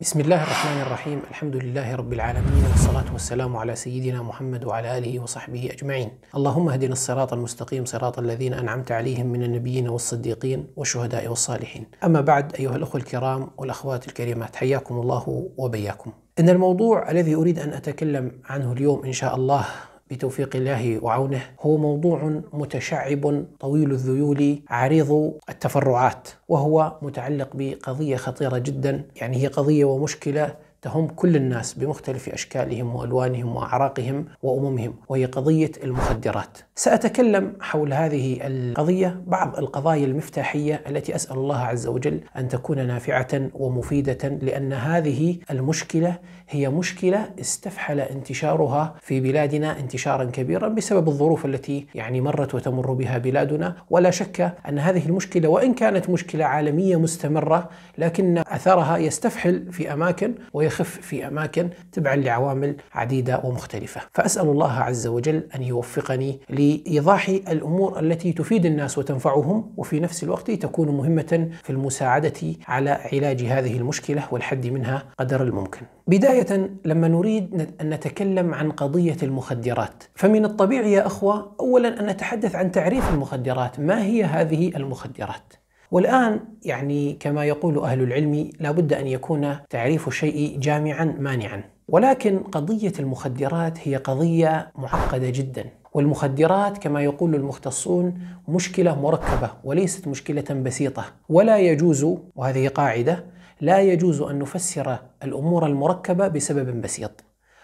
بسم الله الرحمن الرحيم الحمد لله رب العالمين والصلاة والسلام على سيدنا محمد وعلى آله وصحبه أجمعين اللهم اهدنا الصراط المستقيم صراط الذين أنعمت عليهم من النبيين والصديقين والشهداء والصالحين أما بعد أيها الأخوة الكرام والأخوات الكريمات حياكم الله وبياكم إن الموضوع الذي أريد أن أتكلم عنه اليوم إن شاء الله بتوفيق الله وعونه هو موضوع متشعب طويل الذيول عريض التفرعات وهو متعلق بقضيه خطيره جدا يعني هي قضيه ومشكله تهم كل الناس بمختلف اشكالهم والوانهم واعراقهم واممهم وهي قضيه المخدرات. ساتكلم حول هذه القضيه بعض القضايا المفتاحيه التي اسال الله عز وجل ان تكون نافعه ومفيده لان هذه المشكله هي مشكله استفحل انتشارها في بلادنا انتشارا كبيرا بسبب الظروف التي يعني مرت وتمر بها بلادنا ولا شك ان هذه المشكله وان كانت مشكله عالميه مستمره لكن اثرها يستفحل في اماكن وي يخف في أماكن تبعا لعوامل عديدة ومختلفة فأسأل الله عز وجل أن يوفقني لإيضاح الأمور التي تفيد الناس وتنفعهم وفي نفس الوقت تكون مهمة في المساعدة على علاج هذه المشكلة والحد منها قدر الممكن بداية لما نريد أن نتكلم عن قضية المخدرات فمن الطبيعي يا أخوة أولا أن نتحدث عن تعريف المخدرات ما هي هذه المخدرات والآن يعني كما يقول أهل العلم لابد أن يكون تعريف الشيء جامعا مانعا ولكن قضية المخدرات هي قضية معقدة جدا والمخدرات كما يقول المختصون مشكلة مركبة وليست مشكلة بسيطة ولا يجوز وهذه قاعدة لا يجوز أن نفسر الأمور المركبة بسبب بسيط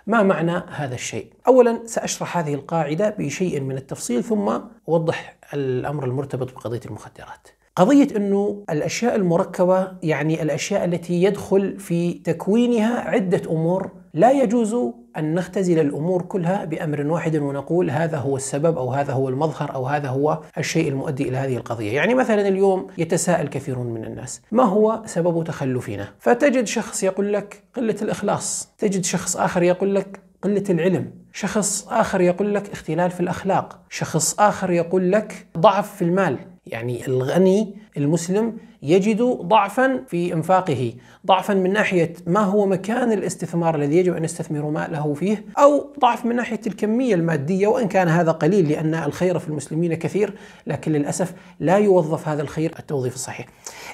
ما معنى هذا الشيء؟ أولا سأشرح هذه القاعدة بشيء من التفصيل ثم أوضح الأمر المرتبط بقضية المخدرات قضية أنه الأشياء المركبة يعني الأشياء التي يدخل في تكوينها عدة أمور لا يجوز أن نختزل الأمور كلها بأمر واحد ونقول هذا هو السبب أو هذا هو المظهر أو هذا هو الشيء المؤدي إلى هذه القضية يعني مثلا اليوم يتساءل كثير من الناس ما هو سبب تخلفنا فتجد شخص يقول لك قلة الإخلاص تجد شخص آخر يقول لك قلة العلم شخص آخر يقول لك اختلال في الأخلاق شخص آخر يقول لك ضعف في المال يعني الغني المسلم يجد ضعفا في انفاقه، ضعفا من ناحيه ما هو مكان الاستثمار الذي يجب ان يستثمر ماله فيه، او ضعف من ناحيه الكميه الماديه وان كان هذا قليل لان الخير في المسلمين كثير، لكن للاسف لا يوظف هذا الخير التوظيف الصحيح.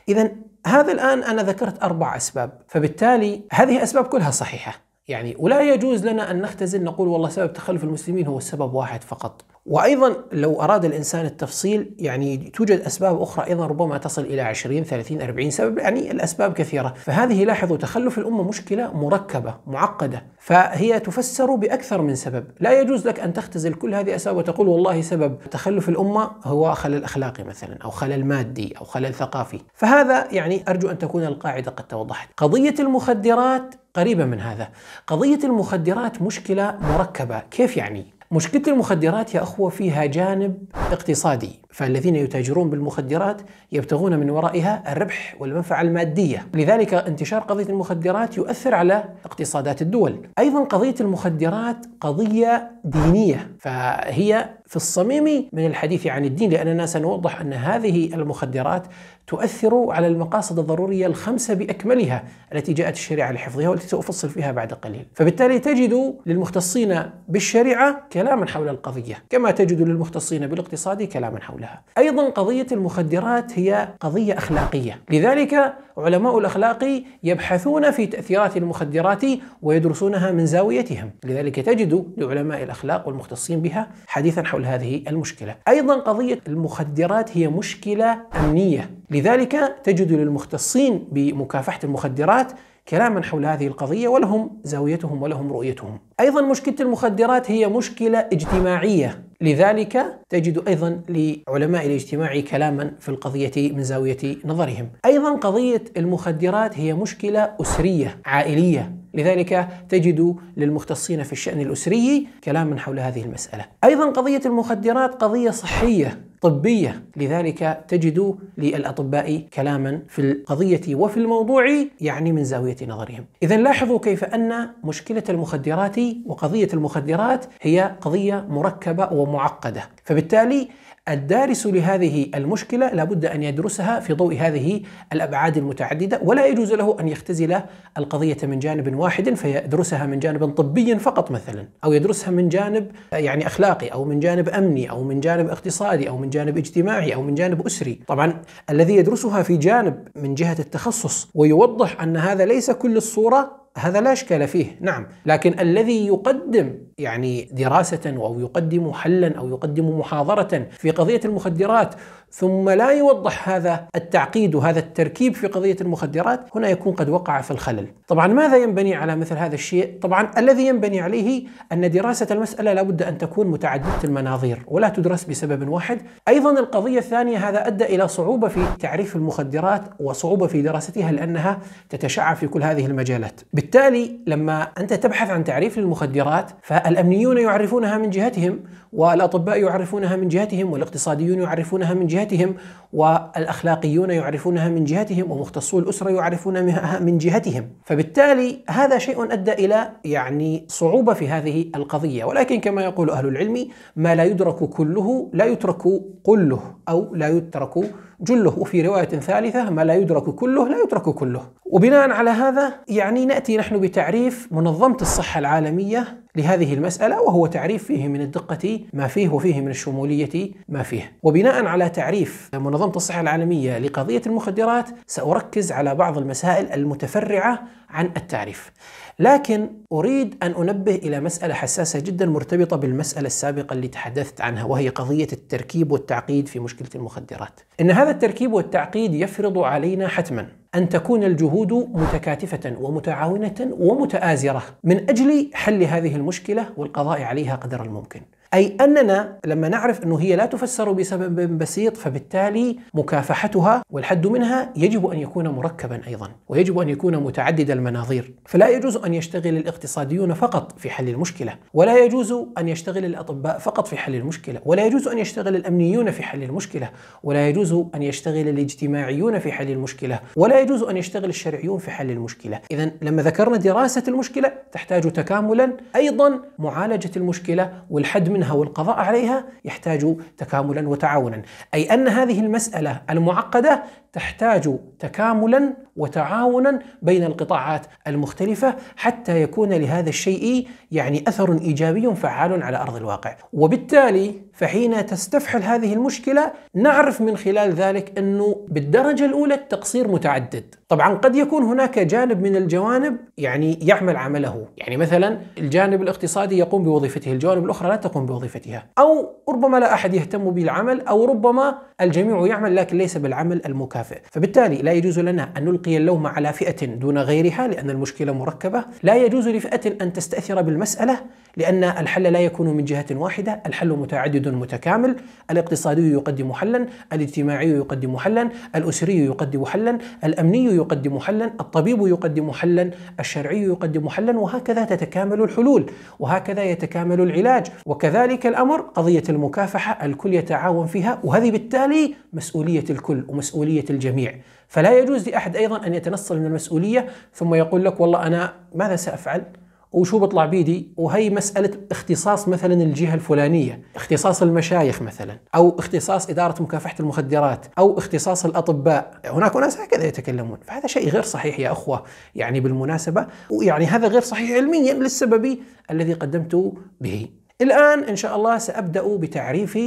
اذا هذا الان انا ذكرت اربع اسباب، فبالتالي هذه اسباب كلها صحيحه، يعني ولا يجوز لنا ان نختزل نقول والله سبب تخلف المسلمين هو سبب واحد فقط. وأيضا لو أراد الإنسان التفصيل يعني توجد أسباب أخرى أيضا ربما تصل إلى 20 30 40 سبب يعني الأسباب كثيرة فهذه لاحظوا تخلف الأمة مشكلة مركبة معقدة فهي تفسر بأكثر من سبب لا يجوز لك أن تختزل كل هذه الأسباب وتقول والله سبب تخلف الأمة هو خلل أخلاقي مثلا أو خلل مادي أو خلل ثقافي فهذا يعني أرجو أن تكون القاعدة قد توضحت قضية المخدرات قريبة من هذا قضية المخدرات مشكلة مركبة كيف يعني؟ مشكلة المخدرات يا أخوة فيها جانب اقتصادي فالذين يتاجرون بالمخدرات يبتغون من ورائها الربح والمنفعة المادية لذلك انتشار قضية المخدرات يؤثر على اقتصادات الدول أيضا قضية المخدرات قضية دينية فهي في الصميم من الحديث عن الدين لأننا سنوضح أن هذه المخدرات تؤثر على المقاصد الضرورية الخمسة بأكملها التي جاءت الشريعة لحفظها والتي سأفصل فيها بعد قليل فبالتالي تجد للمختصين بالشريعة كلاما حول القضية كما تجد للمختصين بالاقتصاد كلاما حولها أيضا قضية المخدرات هي قضية أخلاقية لذلك علماء الأخلاق يبحثون في تأثيرات المخدرات ويدرسونها من زاويتهم لذلك تجد لعلماء الأخلاق والمختصين بها حديثا حول هذه المشكلة أيضا قضية المخدرات هي مشكلة أمنية لذلك تجد للمختصين بمكافحة المخدرات كلاما حول هذه القضية ولهم زاويتهم ولهم رؤيتهم. أيضا مشكلة المخدرات هي مشكلة اجتماعية، لذلك تجد أيضا لعلماء الاجتماع كلاما في القضية من زاوية نظرهم. أيضا قضية المخدرات هي مشكلة أسرية عائلية، لذلك تجد للمختصين في الشأن الأسري كلاما حول هذه المسألة. أيضا قضية المخدرات قضية صحية طبية لذلك تجد للأطباء كلاما في القضية وفي الموضوع يعني من زاوية نظرهم إذا لاحظوا كيف أن مشكلة المخدرات وقضية المخدرات هي قضية مركبة ومعقدة فبالتالي الدارس لهذه المشكلة لابد أن يدرسها في ضوء هذه الأبعاد المتعددة ولا يجوز له أن يختزل القضية من جانب واحد فيدرسها من جانب طبي فقط مثلا أو يدرسها من جانب يعني أخلاقي أو من جانب أمني أو من جانب اقتصادي أو من جانب اجتماعي أو من جانب أسري طبعا الذي يدرسها في جانب من جهة التخصص ويوضح أن هذا ليس كل الصورة هذا لا اشكال فيه نعم لكن الذي يقدم يعني دراسه او يقدم حلا او يقدم محاضره في قضيه المخدرات ثم لا يوضح هذا التعقيد وهذا التركيب في قضيه المخدرات هنا يكون قد وقع في الخلل. طبعا ماذا ينبني على مثل هذا الشيء؟ طبعا الذي ينبني عليه ان دراسه المساله لابد ان تكون متعدده المناظير ولا تدرس بسبب واحد. ايضا القضيه الثانيه هذا ادى الى صعوبه في تعريف المخدرات وصعوبه في دراستها لانها تتشعب في كل هذه المجالات. بالتالي لما انت تبحث عن تعريف للمخدرات فالامنيون يعرفونها من جهتهم والاطباء يعرفونها من جهتهم والاقتصاديون يعرفونها من جهتهم جهتهم والأخلاقيون يعرفونها من جهتهم ومختصو الأسرة يعرفونها من جهتهم فبالتالي هذا شيء أدى إلى يعني صعوبة في هذه القضية ولكن كما يقول أهل العلم ما لا يدرك كله لا يترك قله أو لا يترك جله وفي رواية ثالثة ما لا يدرك كله لا يترك كله وبناء على هذا يعني نأتي نحن بتعريف منظمة الصحة العالمية لهذه المسألة وهو تعريف فيه من الدقة ما فيه وفيه من الشمولية ما فيه وبناء على تعريف منظمة الصحة العالمية لقضية المخدرات سأركز على بعض المسائل المتفرعة عن التعريف لكن أريد أن أنبه إلى مسألة حساسة جدا مرتبطة بالمسألة السابقة اللي تحدثت عنها وهي قضية التركيب والتعقيد في مشكلة المخدرات إن هذا التركيب والتعقيد يفرض علينا حتما أن تكون الجهود متكاتفة ومتعاونة ومتآزرة من أجل حل هذه المشكلة والقضاء عليها قدر الممكن. أي أننا لما نعرف أنه هي لا تفسر بسبب بسيط فبالتالي مكافحتها والحد منها يجب أن يكون مركبا أيضا ويجب أن يكون متعدد المناظير فلا يجوز أن يشتغل الاقتصاديون فقط في حل المشكلة ولا يجوز أن يشتغل الأطباء فقط في حل المشكلة ولا يجوز أن يشتغل الأمنيون في حل المشكلة ولا يجوز أن يشتغل الاجتماعيون في حل المشكلة ولا يجوز أن يشتغل الشرعيون في حل المشكلة إذا لما ذكرنا دراسة المشكلة تحتاج تكاملا أيضا معالجة المشكلة والحد منها منها والقضاء عليها يحتاج تكاملا وتعاونا أي أن هذه المسألة المعقدة تحتاج تكاملا وتعاونا بين القطاعات المختلفة حتى يكون لهذا الشيء يعني أثر إيجابي فعال على أرض الواقع وبالتالي فحين تستفحل هذه المشكلة نعرف من خلال ذلك أنه بالدرجة الأولى التقصير متعدد طبعا قد يكون هناك جانب من الجوانب يعني يعمل عمله يعني مثلا الجانب الاقتصادي يقوم بوظيفته الجوانب الأخرى لا تقوم بوظيفتها أو ربما لا أحد يهتم بالعمل أو ربما الجميع يعمل لكن ليس بالعمل المكافئ دافئ فبالتالي لا يجوز لنا أن نلقي اللوم على فئة دون غيرها لأن المشكلة مركبة لا يجوز لفئة أن تستأثر بالمسألة لأن الحل لا يكون من جهة واحدة الحل متعدد متكامل الاقتصادي يقدم حلا الاجتماعي يقدم حلا الأسري يقدم حلا الأمني يقدم حلا الطبيب يقدم حلا الشرعي يقدم حلا وهكذا تتكامل الحلول وهكذا يتكامل العلاج وكذلك الأمر قضية المكافحة الكل يتعاون فيها وهذه بالتالي مسؤولية الكل ومسؤولية الجميع فلا يجوز لأحد أيضا أن يتنصل من المسؤولية ثم يقول لك والله أنا ماذا سأفعل؟ وشو بطلع بيدي وهي مسألة اختصاص مثلا الجهة الفلانية اختصاص المشايخ مثلا أو اختصاص إدارة مكافحة المخدرات أو اختصاص الأطباء هناك أناس هكذا يتكلمون فهذا شيء غير صحيح يا أخوة يعني بالمناسبة ويعني هذا غير صحيح علميا للسبب الذي قدمته به الآن إن شاء الله سأبدأ بتعريف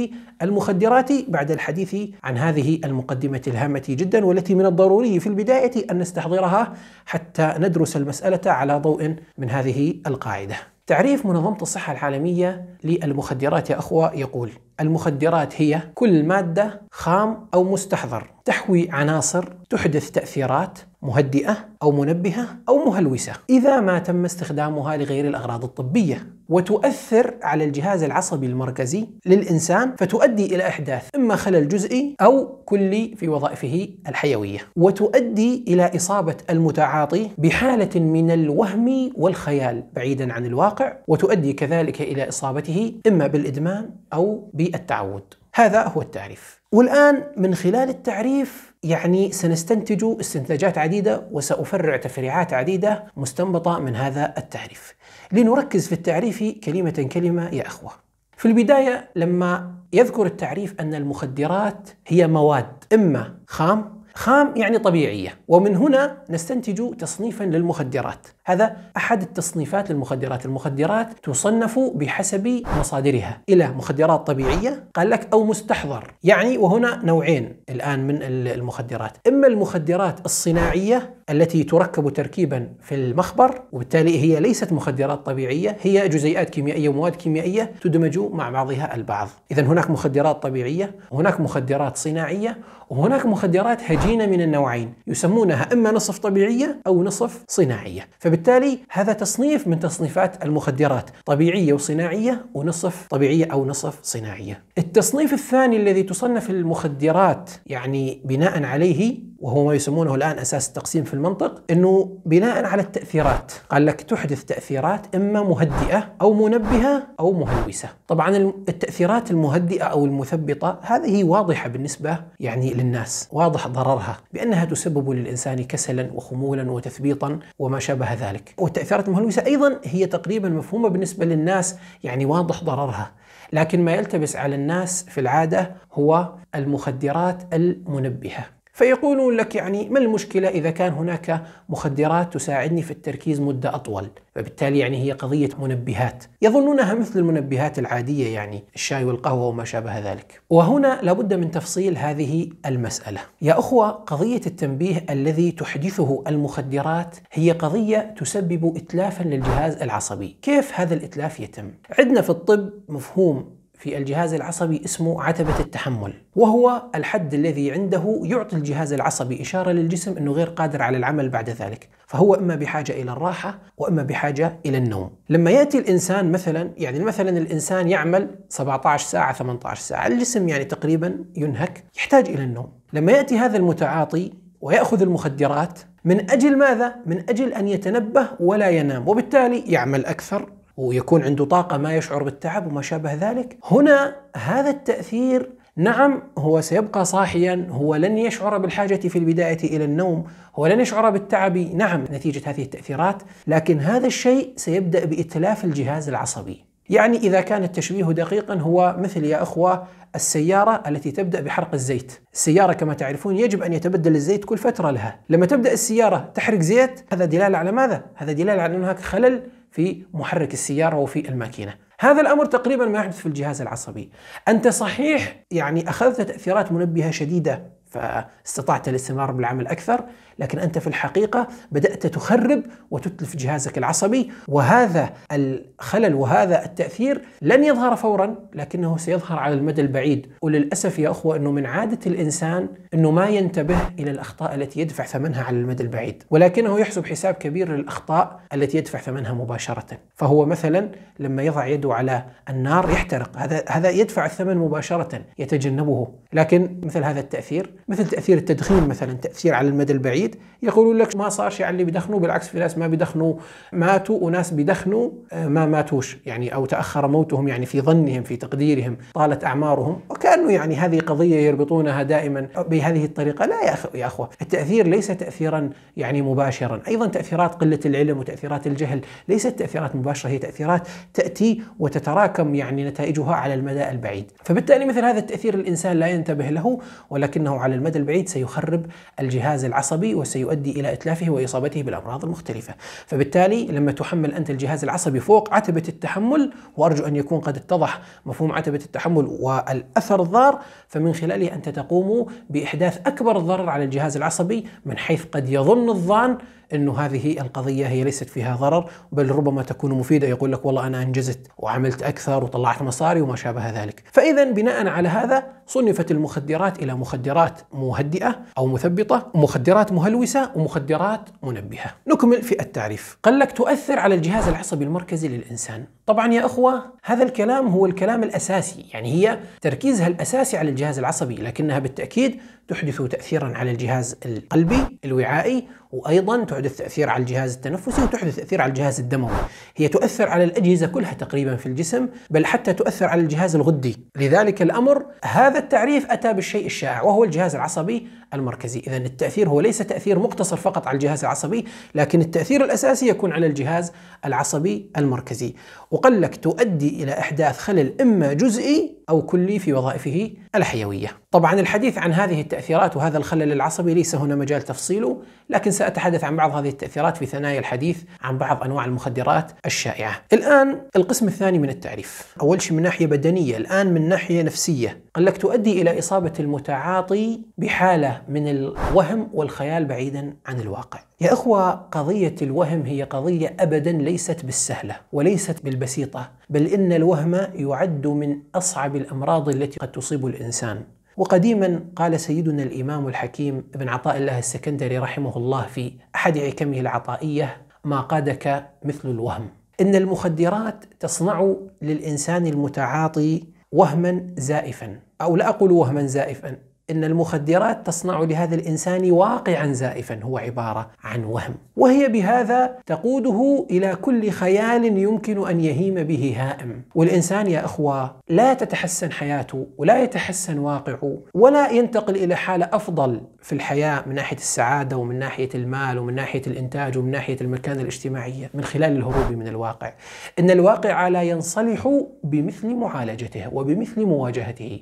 المخدرات بعد الحديث عن هذه المقدمة الهامة جدا والتي من الضروري في البداية أن نستحضرها حتى ندرس المسألة على ضوء من هذه القاعدة. تعريف منظمة الصحة العالمية للمخدرات يا أخوة يقول: المخدرات هي كل مادة خام أو مستحضر تحوي عناصر تحدث تأثيرات مهدئة أو منبهة أو مهلوسة إذا ما تم استخدامها لغير الأغراض الطبية وتؤثر على الجهاز العصبي المركزي للإنسان فتؤدي إلى إحداث إما خلل جزئي أو كلي في وظائفه الحيوية وتؤدي إلى إصابة المتعاطي بحالة من الوهم والخيال بعيدا عن الواقع وتؤدي كذلك إلى إصابته إما بالإدمان أو بالتعود هذا هو التعريف والآن من خلال التعريف يعني سنستنتج استنتاجات عديدة وسأفرع تفريعات عديدة مستنبطة من هذا التعريف لنركز في التعريف كلمة كلمة يا أخوة في البداية لما يذكر التعريف أن المخدرات هي مواد إما خام خام يعني طبيعية ومن هنا نستنتج تصنيفا للمخدرات هذا أحد التصنيفات للمخدرات المخدرات تصنف بحسب مصادرها إلى مخدرات طبيعية قال لك أو مستحضر يعني وهنا نوعين الآن من المخدرات إما المخدرات الصناعية التي تركب تركيبا في المخبر وبالتالي هي ليست مخدرات طبيعية هي جزيئات كيميائية ومواد كيميائية تدمج مع بعضها البعض إذا هناك مخدرات طبيعية هناك مخدرات صناعية وهناك مخدرات هجينة من النوعين يسمونها إما نصف طبيعية أو نصف صناعية فبالتالي هذا تصنيف من تصنيفات المخدرات طبيعية وصناعية ونصف طبيعية أو نصف صناعية التصنيف الثاني الذي تصنف المخدرات يعني بناء عليه وهو ما يسمونه الآن أساس التقسيم في المنطق أنه بناء على التأثيرات قال لك تحدث تأثيرات إما مهدئة أو منبهة أو مهلوسة طبعا التأثيرات المهدئة أو المثبطة هذه واضحة بالنسبة يعني للناس واضح ضررها بأنها تسبب للإنسان كسلا وخمولا وتثبيطا وما شابه ذلك والتأثيرات المهلوسة أيضا هي تقريبا مفهومة بالنسبة للناس يعني واضح ضررها لكن ما يلتبس على الناس في العادة هو المخدرات المنبهة فيقولون لك يعني ما المشكلة إذا كان هناك مخدرات تساعدني في التركيز مدة أطول فبالتالي يعني هي قضية منبهات يظنونها مثل المنبهات العادية يعني الشاي والقهوة وما شابه ذلك وهنا لابد من تفصيل هذه المسألة يا أخوة قضية التنبيه الذي تحدثه المخدرات هي قضية تسبب إتلافا للجهاز العصبي كيف هذا الإتلاف يتم؟ عندنا في الطب مفهوم في الجهاز العصبي اسمه عتبة التحمل وهو الحد الذي عنده يعطي الجهاز العصبي إشارة للجسم أنه غير قادر على العمل بعد ذلك فهو إما بحاجة إلى الراحة وإما بحاجة إلى النوم لما يأتي الإنسان مثلا يعني مثلا الإنسان يعمل 17 ساعة 18 ساعة الجسم يعني تقريبا ينهك يحتاج إلى النوم لما يأتي هذا المتعاطي ويأخذ المخدرات من أجل ماذا؟ من أجل أن يتنبه ولا ينام وبالتالي يعمل أكثر ويكون عنده طاقة ما يشعر بالتعب وما شابه ذلك هنا هذا التأثير نعم هو سيبقى صاحيا هو لن يشعر بالحاجة في البداية إلى النوم هو لن يشعر بالتعب نعم نتيجة هذه التأثيرات لكن هذا الشيء سيبدأ بإتلاف الجهاز العصبي يعني إذا كان التشبيه دقيقا هو مثل يا أخوة السيارة التي تبدأ بحرق الزيت السيارة كما تعرفون يجب أن يتبدل الزيت كل فترة لها لما تبدأ السيارة تحرق زيت هذا دلالة على ماذا؟ هذا دلالة على أنها خلل في محرك السيارة وفي الماكينة هذا الأمر تقريبا ما يحدث في الجهاز العصبي أنت صحيح يعني أخذت تأثيرات منبهة شديدة فاستطعت الاستمرار بالعمل أكثر لكن أنت في الحقيقة بدأت تخرب وتتلف جهازك العصبي وهذا الخلل وهذا التأثير لن يظهر فورا لكنه سيظهر على المدى البعيد وللأسف يا أخوة أنه من عادة الإنسان أنه ما ينتبه إلى الأخطاء التي يدفع ثمنها على المدى البعيد ولكنه يحسب حساب كبير للأخطاء التي يدفع ثمنها مباشرة فهو مثلا لما يضع يده على النار يحترق هذا هذا يدفع الثمن مباشرة يتجنبه لكن مثل هذا التأثير مثل تأثير التدخين مثلا تأثير على المدى البعيد جديد يقولون لك ما صار شيء على اللي بيدخنوا بالعكس في ناس ما بيدخنوا ماتوا وناس بيدخنوا آه، ما ماتوش يعني او تاخر موتهم يعني في ظنهم في تقديرهم طالت اعمارهم وكانه يعني هذه قضيه يربطونها دائما بهذه الطريقه لا يا اخي يا اخوه التاثير ليس تاثيرا يعني مباشرا ايضا تاثيرات قله العلم وتاثيرات الجهل ليست تاثيرات مباشره هي تاثيرات تاتي وتتراكم يعني نتائجها على المدى البعيد فبالتالي مثل هذا التاثير الانسان لا ينتبه له ولكنه على المدى البعيد سيخرب الجهاز العصبي وسيؤدي إلى إتلافه وإصابته بالأمراض المختلفة فبالتالي لما تحمل أنت الجهاز العصبي فوق عتبة التحمل وأرجو أن يكون قد اتضح مفهوم عتبة التحمل والأثر الضار فمن خلاله أنت تقوم بإحداث أكبر الضرر على الجهاز العصبي من حيث قد يظن الظان انه هذه القضيه هي ليست فيها ضرر بل ربما تكون مفيده يقول لك والله انا انجزت وعملت اكثر وطلعت مصاري وما شابه ذلك، فاذا بناء على هذا صنفت المخدرات إلى مخدرات مهدئة أو مثبطة ومخدرات مهلوسة ومخدرات منبهة نكمل في التعريف قال لك تؤثر على الجهاز العصبي المركزي للإنسان طبعا يا أخوة هذا الكلام هو الكلام الأساسي يعني هي تركيزها الأساسي على الجهاز العصبي لكنها بالتأكيد تحدث تأثيرا على الجهاز القلبي الوعائي وأيضا تحدث تأثير على الجهاز التنفسي وتحدث تأثير على الجهاز الدموي هي تؤثر على الأجهزة كلها تقريبا في الجسم بل حتى تؤثر على الجهاز الغدي لذلك الأمر هذا هذا التعريف أتى بالشيء الشائع وهو الجهاز العصبي المركزي إذا التأثير هو ليس تأثير مقتصر فقط على الجهاز العصبي لكن التأثير الأساسي يكون على الجهاز العصبي المركزي وقال لك تؤدي إلى إحداث خلل إما جزئي أو كلي في وظائفه الحيوية طبعا الحديث عن هذه التأثيرات وهذا الخلل العصبي ليس هنا مجال تفصيله لكن سأتحدث عن بعض هذه التأثيرات في ثنايا الحديث عن بعض أنواع المخدرات الشائعة الآن القسم الثاني من التعريف أول شيء من ناحية بدنية الآن من ناحية نفسية قال لك تؤدي إلى إصابة المتعاطي بحالة من الوهم والخيال بعيدا عن الواقع يا اخوه قضيه الوهم هي قضيه ابدا ليست بالسهله وليست بالبسيطه بل ان الوهم يعد من اصعب الامراض التي قد تصيب الانسان وقديما قال سيدنا الامام الحكيم ابن عطاء الله السكندري رحمه الله في احد عكمه العطائيه ما قادك مثل الوهم ان المخدرات تصنع للانسان المتعاطي وهما زائفا او لا اقول وهما زائفا ان المخدرات تصنع لهذا الانسان واقعا زائفا هو عباره عن وهم، وهي بهذا تقوده الى كل خيال يمكن ان يهيم به هائم، والانسان يا اخوه لا تتحسن حياته ولا يتحسن واقعه ولا ينتقل الى حاله افضل في الحياه من ناحيه السعاده ومن ناحيه المال ومن ناحيه الانتاج ومن ناحيه المكانه الاجتماعيه من خلال الهروب من الواقع، ان الواقع لا ينصلح بمثل معالجته وبمثل مواجهته،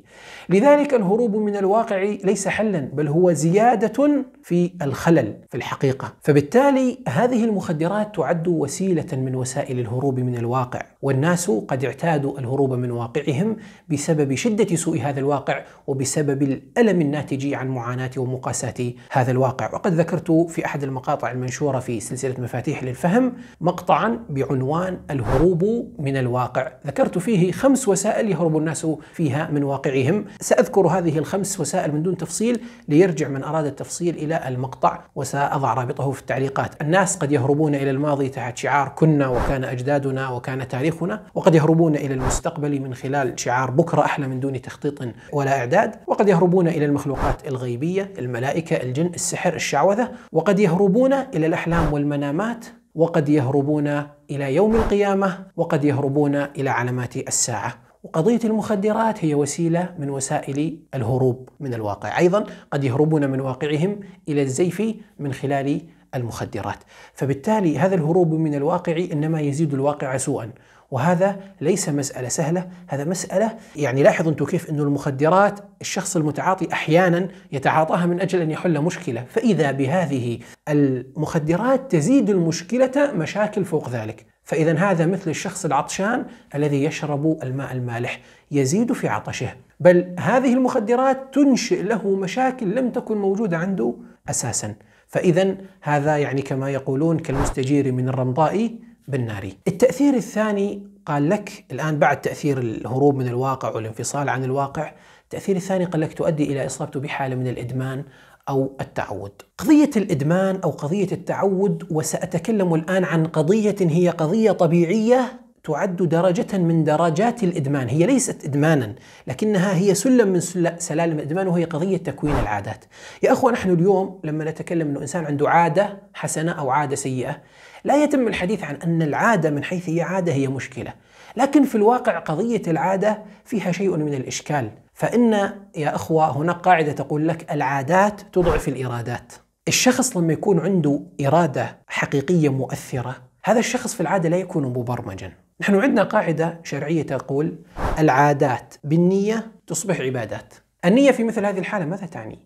لذلك الهروب من الواقع الواقعي ليس حلا بل هو زيادة في الخلل في الحقيقة فبالتالي هذه المخدرات تعد وسيلة من وسائل الهروب من الواقع والناس قد اعتادوا الهروب من واقعهم بسبب شدة سوء هذا الواقع وبسبب الألم الناتج عن معاناة ومقاساة هذا الواقع وقد ذكرت في أحد المقاطع المنشورة في سلسلة مفاتيح للفهم مقطعا بعنوان الهروب من الواقع ذكرت فيه خمس وسائل يهرب الناس فيها من واقعهم سأذكر هذه الخمس وسائل المسائل من دون تفصيل ليرجع من أراد التفصيل إلى المقطع وسأضع رابطه في التعليقات الناس قد يهربون إلى الماضي تحت شعار كنا وكان أجدادنا وكان تاريخنا وقد يهربون إلى المستقبل من خلال شعار بكرة أحلى من دون تخطيط ولا إعداد وقد يهربون إلى المخلوقات الغيبية الملائكة الجن السحر الشعوذة وقد يهربون إلى الأحلام والمنامات وقد يهربون الى يوم القيامه وقد يهربون الى علامات الساعه وقضية المخدرات هي وسيلة من وسائل الهروب من الواقع أيضا قد يهربون من واقعهم إلى الزيف من خلال المخدرات فبالتالي هذا الهروب من الواقع إنما يزيد الواقع سوءا وهذا ليس مسألة سهلة هذا مسألة يعني لاحظوا أنتم كيف أن المخدرات الشخص المتعاطي أحيانا يتعاطاها من أجل أن يحل مشكلة فإذا بهذه المخدرات تزيد المشكلة مشاكل فوق ذلك فإذا هذا مثل الشخص العطشان الذي يشرب الماء المالح يزيد في عطشه بل هذه المخدرات تنشئ له مشاكل لم تكن موجودة عنده أساسا فإذا هذا يعني كما يقولون كالمستجير من الرمضاء بالنار التأثير الثاني قال لك الآن بعد تأثير الهروب من الواقع والانفصال عن الواقع التأثير الثاني قال لك تؤدي إلى إصابته بحالة من الإدمان أو التعود. قضية الإدمان أو قضية التعود وسأتكلم الآن عن قضية هي قضية طبيعية تعد درجة من درجات الإدمان، هي ليست إدمانا، لكنها هي سلم من سلالم الإدمان وهي قضية تكوين العادات. يا أخوة نحن اليوم لما نتكلم أنه إنسان عنده عادة حسنة أو عادة سيئة، لا يتم الحديث عن أن العادة من حيث هي عادة هي مشكلة، لكن في الواقع قضية العادة فيها شيء من الإشكال، فإن يا أخوة هناك قاعدة تقول لك العادات تضعف الإرادات الشخص لما يكون عنده إرادة حقيقية مؤثرة هذا الشخص في العادة لا يكون مبرمجا نحن عندنا قاعدة شرعية تقول العادات بالنية تصبح عبادات النية في مثل هذه الحالة ماذا تعني؟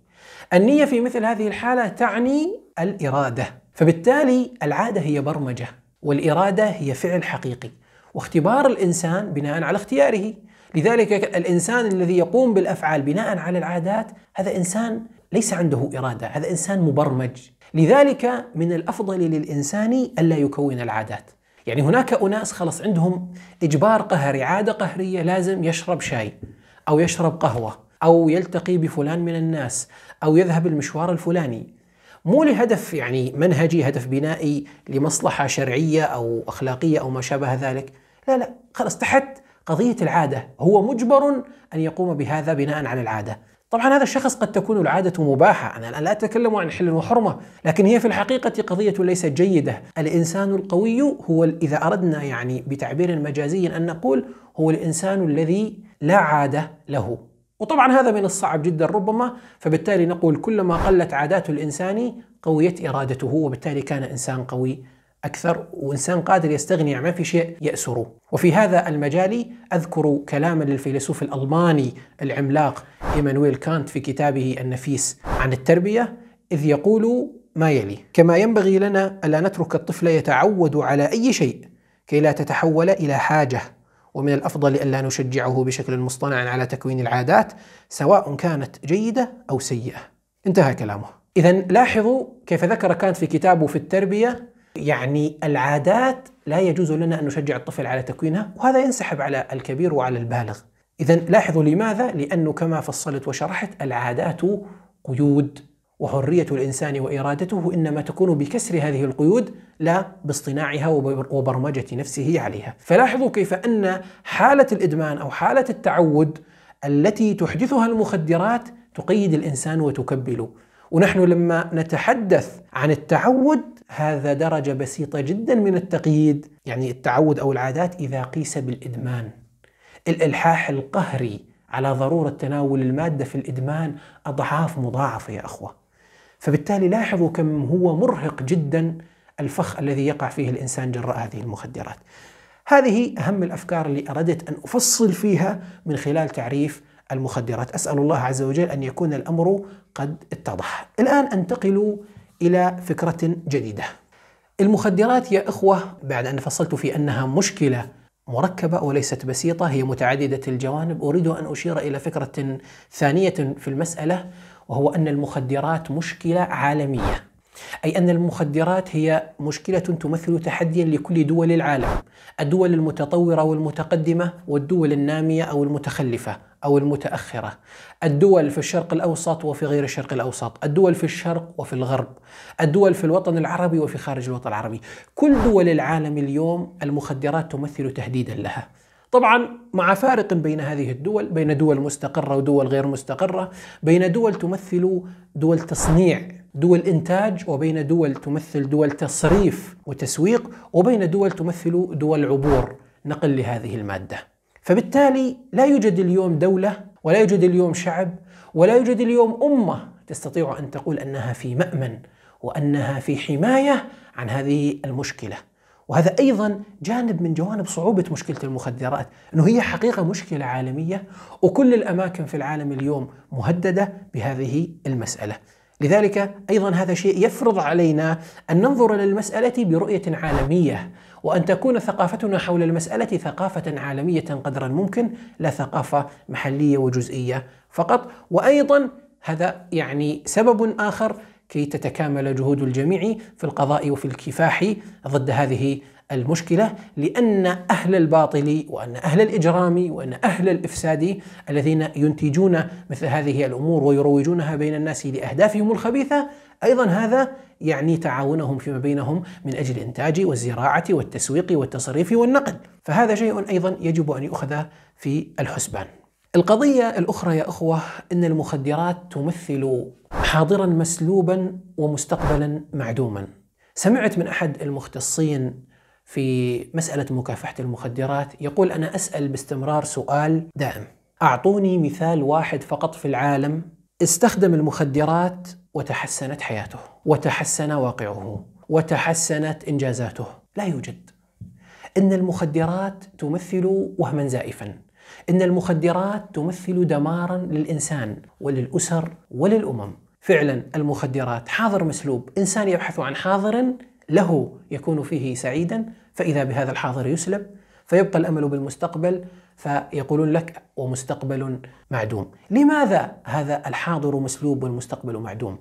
النية في مثل هذه الحالة تعني الإرادة فبالتالي العادة هي برمجة والإرادة هي فعل حقيقي واختبار الإنسان بناء على اختياره لذلك الإنسان الذي يقوم بالأفعال بناء على العادات هذا إنسان ليس عنده إرادة هذا إنسان مبرمج لذلك من الأفضل للإنسان ألا يكون العادات يعني هناك أناس خلص عندهم إجبار قهري عادة قهرية لازم يشرب شاي أو يشرب قهوة أو يلتقي بفلان من الناس أو يذهب المشوار الفلاني مو لهدف يعني منهجي هدف بنائي لمصلحة شرعية أو أخلاقية أو ما شابه ذلك لا لا خلص تحت قضية العادة هو مجبر أن يقوم بهذا بناء على العادة طبعا هذا الشخص قد تكون العادة مباحة أنا لا أتكلم عن حل وحرمة لكن هي في الحقيقة قضية ليست جيدة الإنسان القوي هو إذا أردنا يعني بتعبير مجازي أن نقول هو الإنسان الذي لا عادة له وطبعا هذا من الصعب جدا ربما فبالتالي نقول كلما قلت عادات الإنسان قويت إرادته وبالتالي كان إنسان قوي أكثر وإنسان قادر يستغني عن ما في شيء يأسره وفي هذا المجال أذكر كلاما للفيلسوف الألماني العملاق إيمانويل كانت في كتابه النفيس عن التربية إذ يقول ما يلي كما ينبغي لنا ألا نترك الطفل يتعود على أي شيء كي لا تتحول إلى حاجة ومن الأفضل ألا نشجعه بشكل مصطنع على تكوين العادات سواء كانت جيدة أو سيئة انتهى كلامه إذا لاحظوا كيف ذكر كانت في كتابه في التربية يعني العادات لا يجوز لنا أن نشجع الطفل على تكوينها وهذا ينسحب على الكبير وعلى البالغ إذا لاحظوا لماذا؟ لأنه كما فصلت وشرحت العادات قيود وحرية الإنسان وإرادته إنما تكون بكسر هذه القيود لا باصطناعها وبرمجة نفسه عليها فلاحظوا كيف أن حالة الإدمان أو حالة التعود التي تحدثها المخدرات تقيد الإنسان وتكبله ونحن لما نتحدث عن التعود هذا درجة بسيطة جدا من التقييد يعني التعود أو العادات إذا قيس بالإدمان الإلحاح القهري على ضرورة تناول المادة في الإدمان أضعاف مضاعفة يا أخوة فبالتالي لاحظوا كم هو مرهق جدا الفخ الذي يقع فيه الإنسان جراء هذه المخدرات هذه أهم الأفكار اللي أردت أن أفصل فيها من خلال تعريف المخدرات أسأل الله عز وجل أن يكون الأمر قد اتضح الآن أنتقل إلى فكرة جديدة المخدرات يا إخوة بعد أن فصلت في أنها مشكلة مركبة وليست بسيطة هي متعددة الجوانب أريد أن أشير إلى فكرة ثانية في المسألة وهو أن المخدرات مشكلة عالمية أي أن المخدرات هي مشكلة تمثل تحديا لكل دول العالم الدول المتطورة والمتقدمة والدول النامية أو المتخلفة أو المتأخرة الدول في الشرق الأوسط وفي غير الشرق الأوسط الدول في الشرق وفي الغرب الدول في الوطن العربي وفي خارج الوطن العربي كل دول العالم اليوم المخدرات تمثل تهديدا لها طبعا مع فارق بين هذه الدول بين دول مستقرة ودول غير مستقرة بين دول تمثل دول تصنيع دول إنتاج وبين دول تمثل دول تصريف وتسويق وبين دول تمثل دول عبور نقل لهذه المادة فبالتالي لا يوجد اليوم دولة ولا يوجد اليوم شعب ولا يوجد اليوم أمة تستطيع أن تقول أنها في مأمن وأنها في حماية عن هذه المشكلة وهذا أيضا جانب من جوانب صعوبة مشكلة المخدرات أنه هي حقيقة مشكلة عالمية وكل الأماكن في العالم اليوم مهددة بهذه المسألة لذلك أيضا هذا شيء يفرض علينا أن ننظر للمسألة برؤية عالمية وأن تكون ثقافتنا حول المسألة ثقافة عالمية قدر الممكن لا ثقافة محلية وجزئية فقط وأيضا هذا يعني سبب آخر كي تتكامل جهود الجميع في القضاء وفي الكفاح ضد هذه المشكلة لأن أهل الباطل وأن أهل الإجرام وأن أهل الإفساد الذين ينتجون مثل هذه الأمور ويروجونها بين الناس لأهدافهم الخبيثة أيضا هذا يعني تعاونهم فيما بينهم من أجل الإنتاج والزراعة والتسويق والتصريف والنقل فهذا شيء أيضا يجب أن يؤخذ في الحسبان القضية الأخرى يا أخوة أن المخدرات تمثل حاضرا مسلوبا ومستقبلا معدوما سمعت من أحد المختصين في مسألة مكافحة المخدرات يقول أنا أسأل باستمرار سؤال دائم أعطوني مثال واحد فقط في العالم استخدم المخدرات وتحسنت حياته وتحسن واقعه وتحسنت انجازاته لا يوجد ان المخدرات تمثل وهما زائفا ان المخدرات تمثل دمارا للانسان وللاسر وللامم فعلا المخدرات حاضر مسلوب انسان يبحث عن حاضر له يكون فيه سعيدا فاذا بهذا الحاضر يسلب فيبقى الامل بالمستقبل فيقولون لك ومستقبل معدوم لماذا هذا الحاضر مسلوب والمستقبل معدوم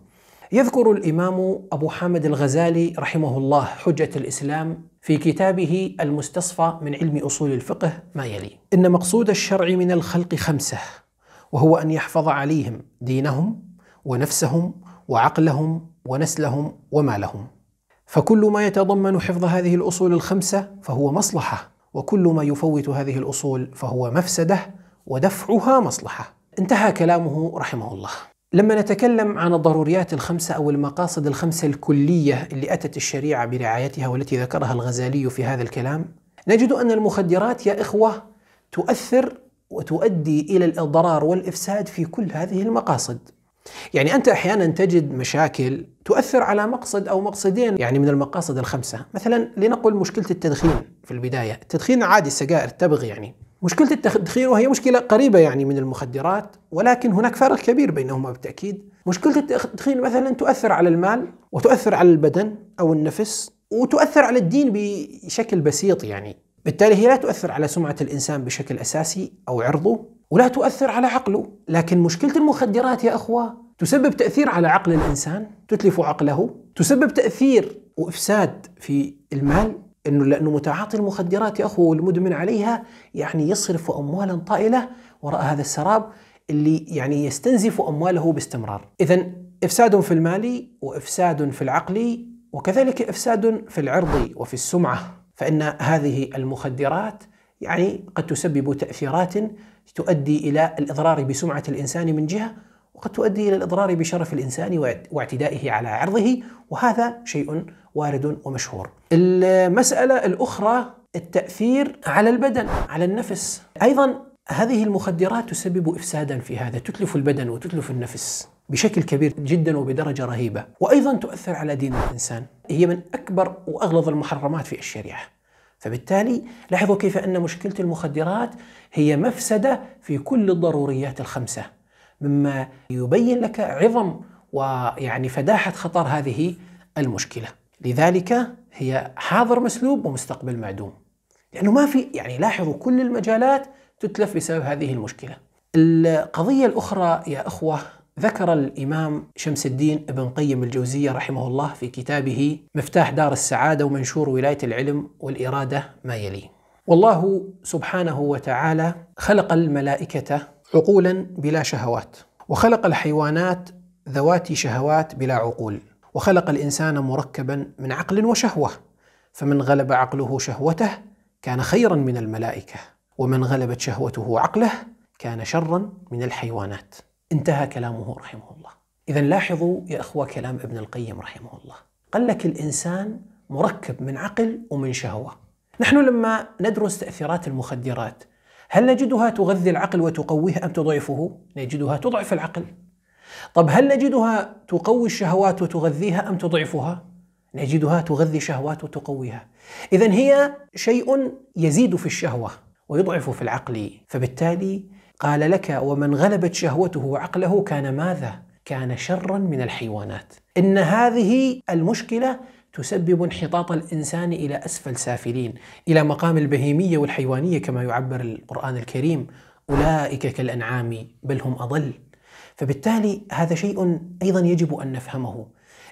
يذكر الإمام أبو حامد الغزالي رحمه الله حجة الإسلام في كتابه المستصفى من علم أصول الفقه ما يلي: إن مقصود الشرع من الخلق خمسة، وهو أن يحفظ عليهم دينهم ونفسهم وعقلهم ونسلهم ومالهم. فكل ما يتضمن حفظ هذه الأصول الخمسة فهو مصلحة، وكل ما يفوت هذه الأصول فهو مفسدة ودفعها مصلحة. انتهى كلامه رحمه الله. لما نتكلم عن الضروريات الخمسة أو المقاصد الخمسة الكلية اللي أتت الشريعة برعايتها والتي ذكرها الغزالي في هذا الكلام نجد أن المخدرات يا إخوة تؤثر وتؤدي إلى الإضرار والإفساد في كل هذه المقاصد يعني أنت أحيانا تجد مشاكل تؤثر على مقصد أو مقصدين يعني من المقاصد الخمسة مثلا لنقل مشكلة التدخين في البداية التدخين عادي السجائر تبغي يعني مشكلة التدخين وهي مشكلة قريبة يعني من المخدرات ولكن هناك فرق كبير بينهما بالتأكيد مشكلة التدخين مثلا تؤثر على المال وتؤثر على البدن أو النفس وتؤثر على الدين بشكل بسيط يعني بالتالي هي لا تؤثر على سمعة الإنسان بشكل أساسي أو عرضه ولا تؤثر على عقله لكن مشكلة المخدرات يا أخوة تسبب تأثير على عقل الإنسان تتلف عقله تسبب تأثير وإفساد في المال انه لانه متعاطي المخدرات يا اخوه والمدمن عليها يعني يصرف اموالا طائله وراء هذا السراب اللي يعني يستنزف امواله باستمرار. اذا افساد في المال وافساد في العقل وكذلك افساد في العرض وفي السمعه فان هذه المخدرات يعني قد تسبب تاثيرات تؤدي الى الاضرار بسمعه الانسان من جهه وقد تؤدي إلى الإضرار بشرف الإنسان واعتدائه على عرضه وهذا شيء وارد ومشهور المسألة الأخرى التأثير على البدن على النفس أيضا هذه المخدرات تسبب إفسادا في هذا تتلف البدن وتتلف النفس بشكل كبير جدا وبدرجة رهيبة وأيضا تؤثر على دين الإنسان هي من أكبر وأغلظ المحرمات في الشريعة فبالتالي لاحظوا كيف أن مشكلة المخدرات هي مفسدة في كل الضروريات الخمسة مما يبين لك عظم ويعني فداحة خطر هذه المشكلة لذلك هي حاضر مسلوب ومستقبل معدوم لأنه ما في يعني لاحظوا كل المجالات تتلف بسبب هذه المشكلة القضية الأخرى يا أخوة ذكر الإمام شمس الدين ابن قيم الجوزية رحمه الله في كتابه مفتاح دار السعادة ومنشور ولاية العلم والإرادة ما يلي والله سبحانه وتعالى خلق الملائكة عقولا بلا شهوات وخلق الحيوانات ذوات شهوات بلا عقول وخلق الانسان مركبا من عقل وشهوه فمن غلب عقله شهوته كان خيرا من الملائكه ومن غلبت شهوته عقله كان شرا من الحيوانات انتهى كلامه رحمه الله اذا لاحظوا يا اخوه كلام ابن القيم رحمه الله قال لك الانسان مركب من عقل ومن شهوه نحن لما ندرس تاثيرات المخدرات هل نجدها تغذي العقل وتقويه أم تضعفه؟ نجدها تضعف العقل طب هل نجدها تقوي الشهوات وتغذيها أم تضعفها؟ نجدها تغذي شهوات وتقويها إذا هي شيء يزيد في الشهوة ويضعف في العقل فبالتالي قال لك ومن غلبت شهوته وعقله كان ماذا؟ كان شرا من الحيوانات إن هذه المشكلة تسبب انحطاط الانسان الى اسفل سافلين، الى مقام البهيميه والحيوانيه كما يعبر القران الكريم، اولئك كالانعام بل هم اضل. فبالتالي هذا شيء ايضا يجب ان نفهمه،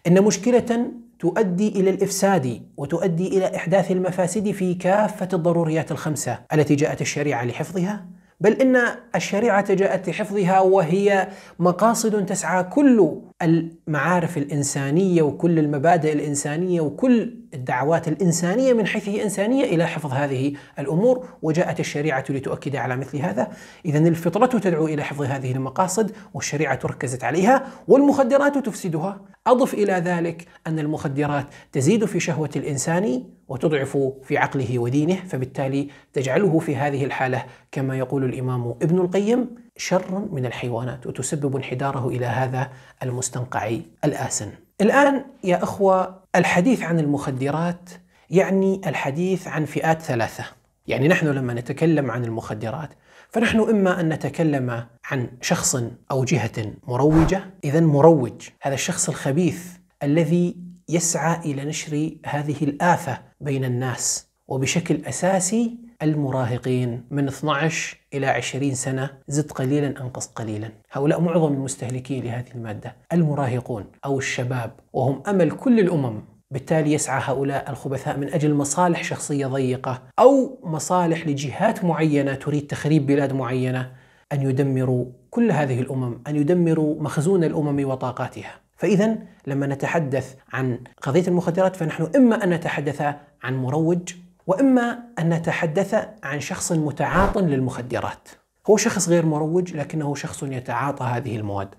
ان مشكله تؤدي الى الافساد وتؤدي الى احداث المفاسد في كافه الضروريات الخمسه التي جاءت الشريعه لحفظها بل ان الشريعه جاءت لحفظها وهي مقاصد تسعى كل المعارف الإنسانية وكل المبادئ الإنسانية وكل الدعوات الإنسانية من حيث هي إنسانية إلى حفظ هذه الأمور وجاءت الشريعة لتؤكد على مثل هذا إذا الفطرة تدعو إلى حفظ هذه المقاصد والشريعة ركزت عليها والمخدرات تفسدها أضف إلى ذلك أن المخدرات تزيد في شهوة الإنسان وتضعف في عقله ودينه فبالتالي تجعله في هذه الحالة كما يقول الإمام ابن القيم شرا من الحيوانات وتسبب انحداره إلى هذا المستنقع الآسن. الآن يا أخوة الحديث عن المخدرات يعني الحديث عن فئات ثلاثة. يعني نحن لما نتكلم عن المخدرات فنحن إما أن نتكلم عن شخص أو جهة مروجة، إذا مروج هذا الشخص الخبيث الذي يسعى إلى نشر هذه الآفة بين الناس وبشكل أساسي المراهقين من 12 إلى 20 سنة زد قليلا أنقص قليلا هؤلاء معظم المستهلكين لهذه المادة المراهقون أو الشباب وهم أمل كل الأمم بالتالي يسعى هؤلاء الخبثاء من أجل مصالح شخصية ضيقة أو مصالح لجهات معينة تريد تخريب بلاد معينة أن يدمروا كل هذه الأمم أن يدمروا مخزون الأمم وطاقاتها فإذا لما نتحدث عن قضية المخدرات فنحن إما أن نتحدث عن مروج واما ان نتحدث عن شخص متعاط للمخدرات. هو شخص غير مروج لكنه شخص يتعاطى هذه المواد.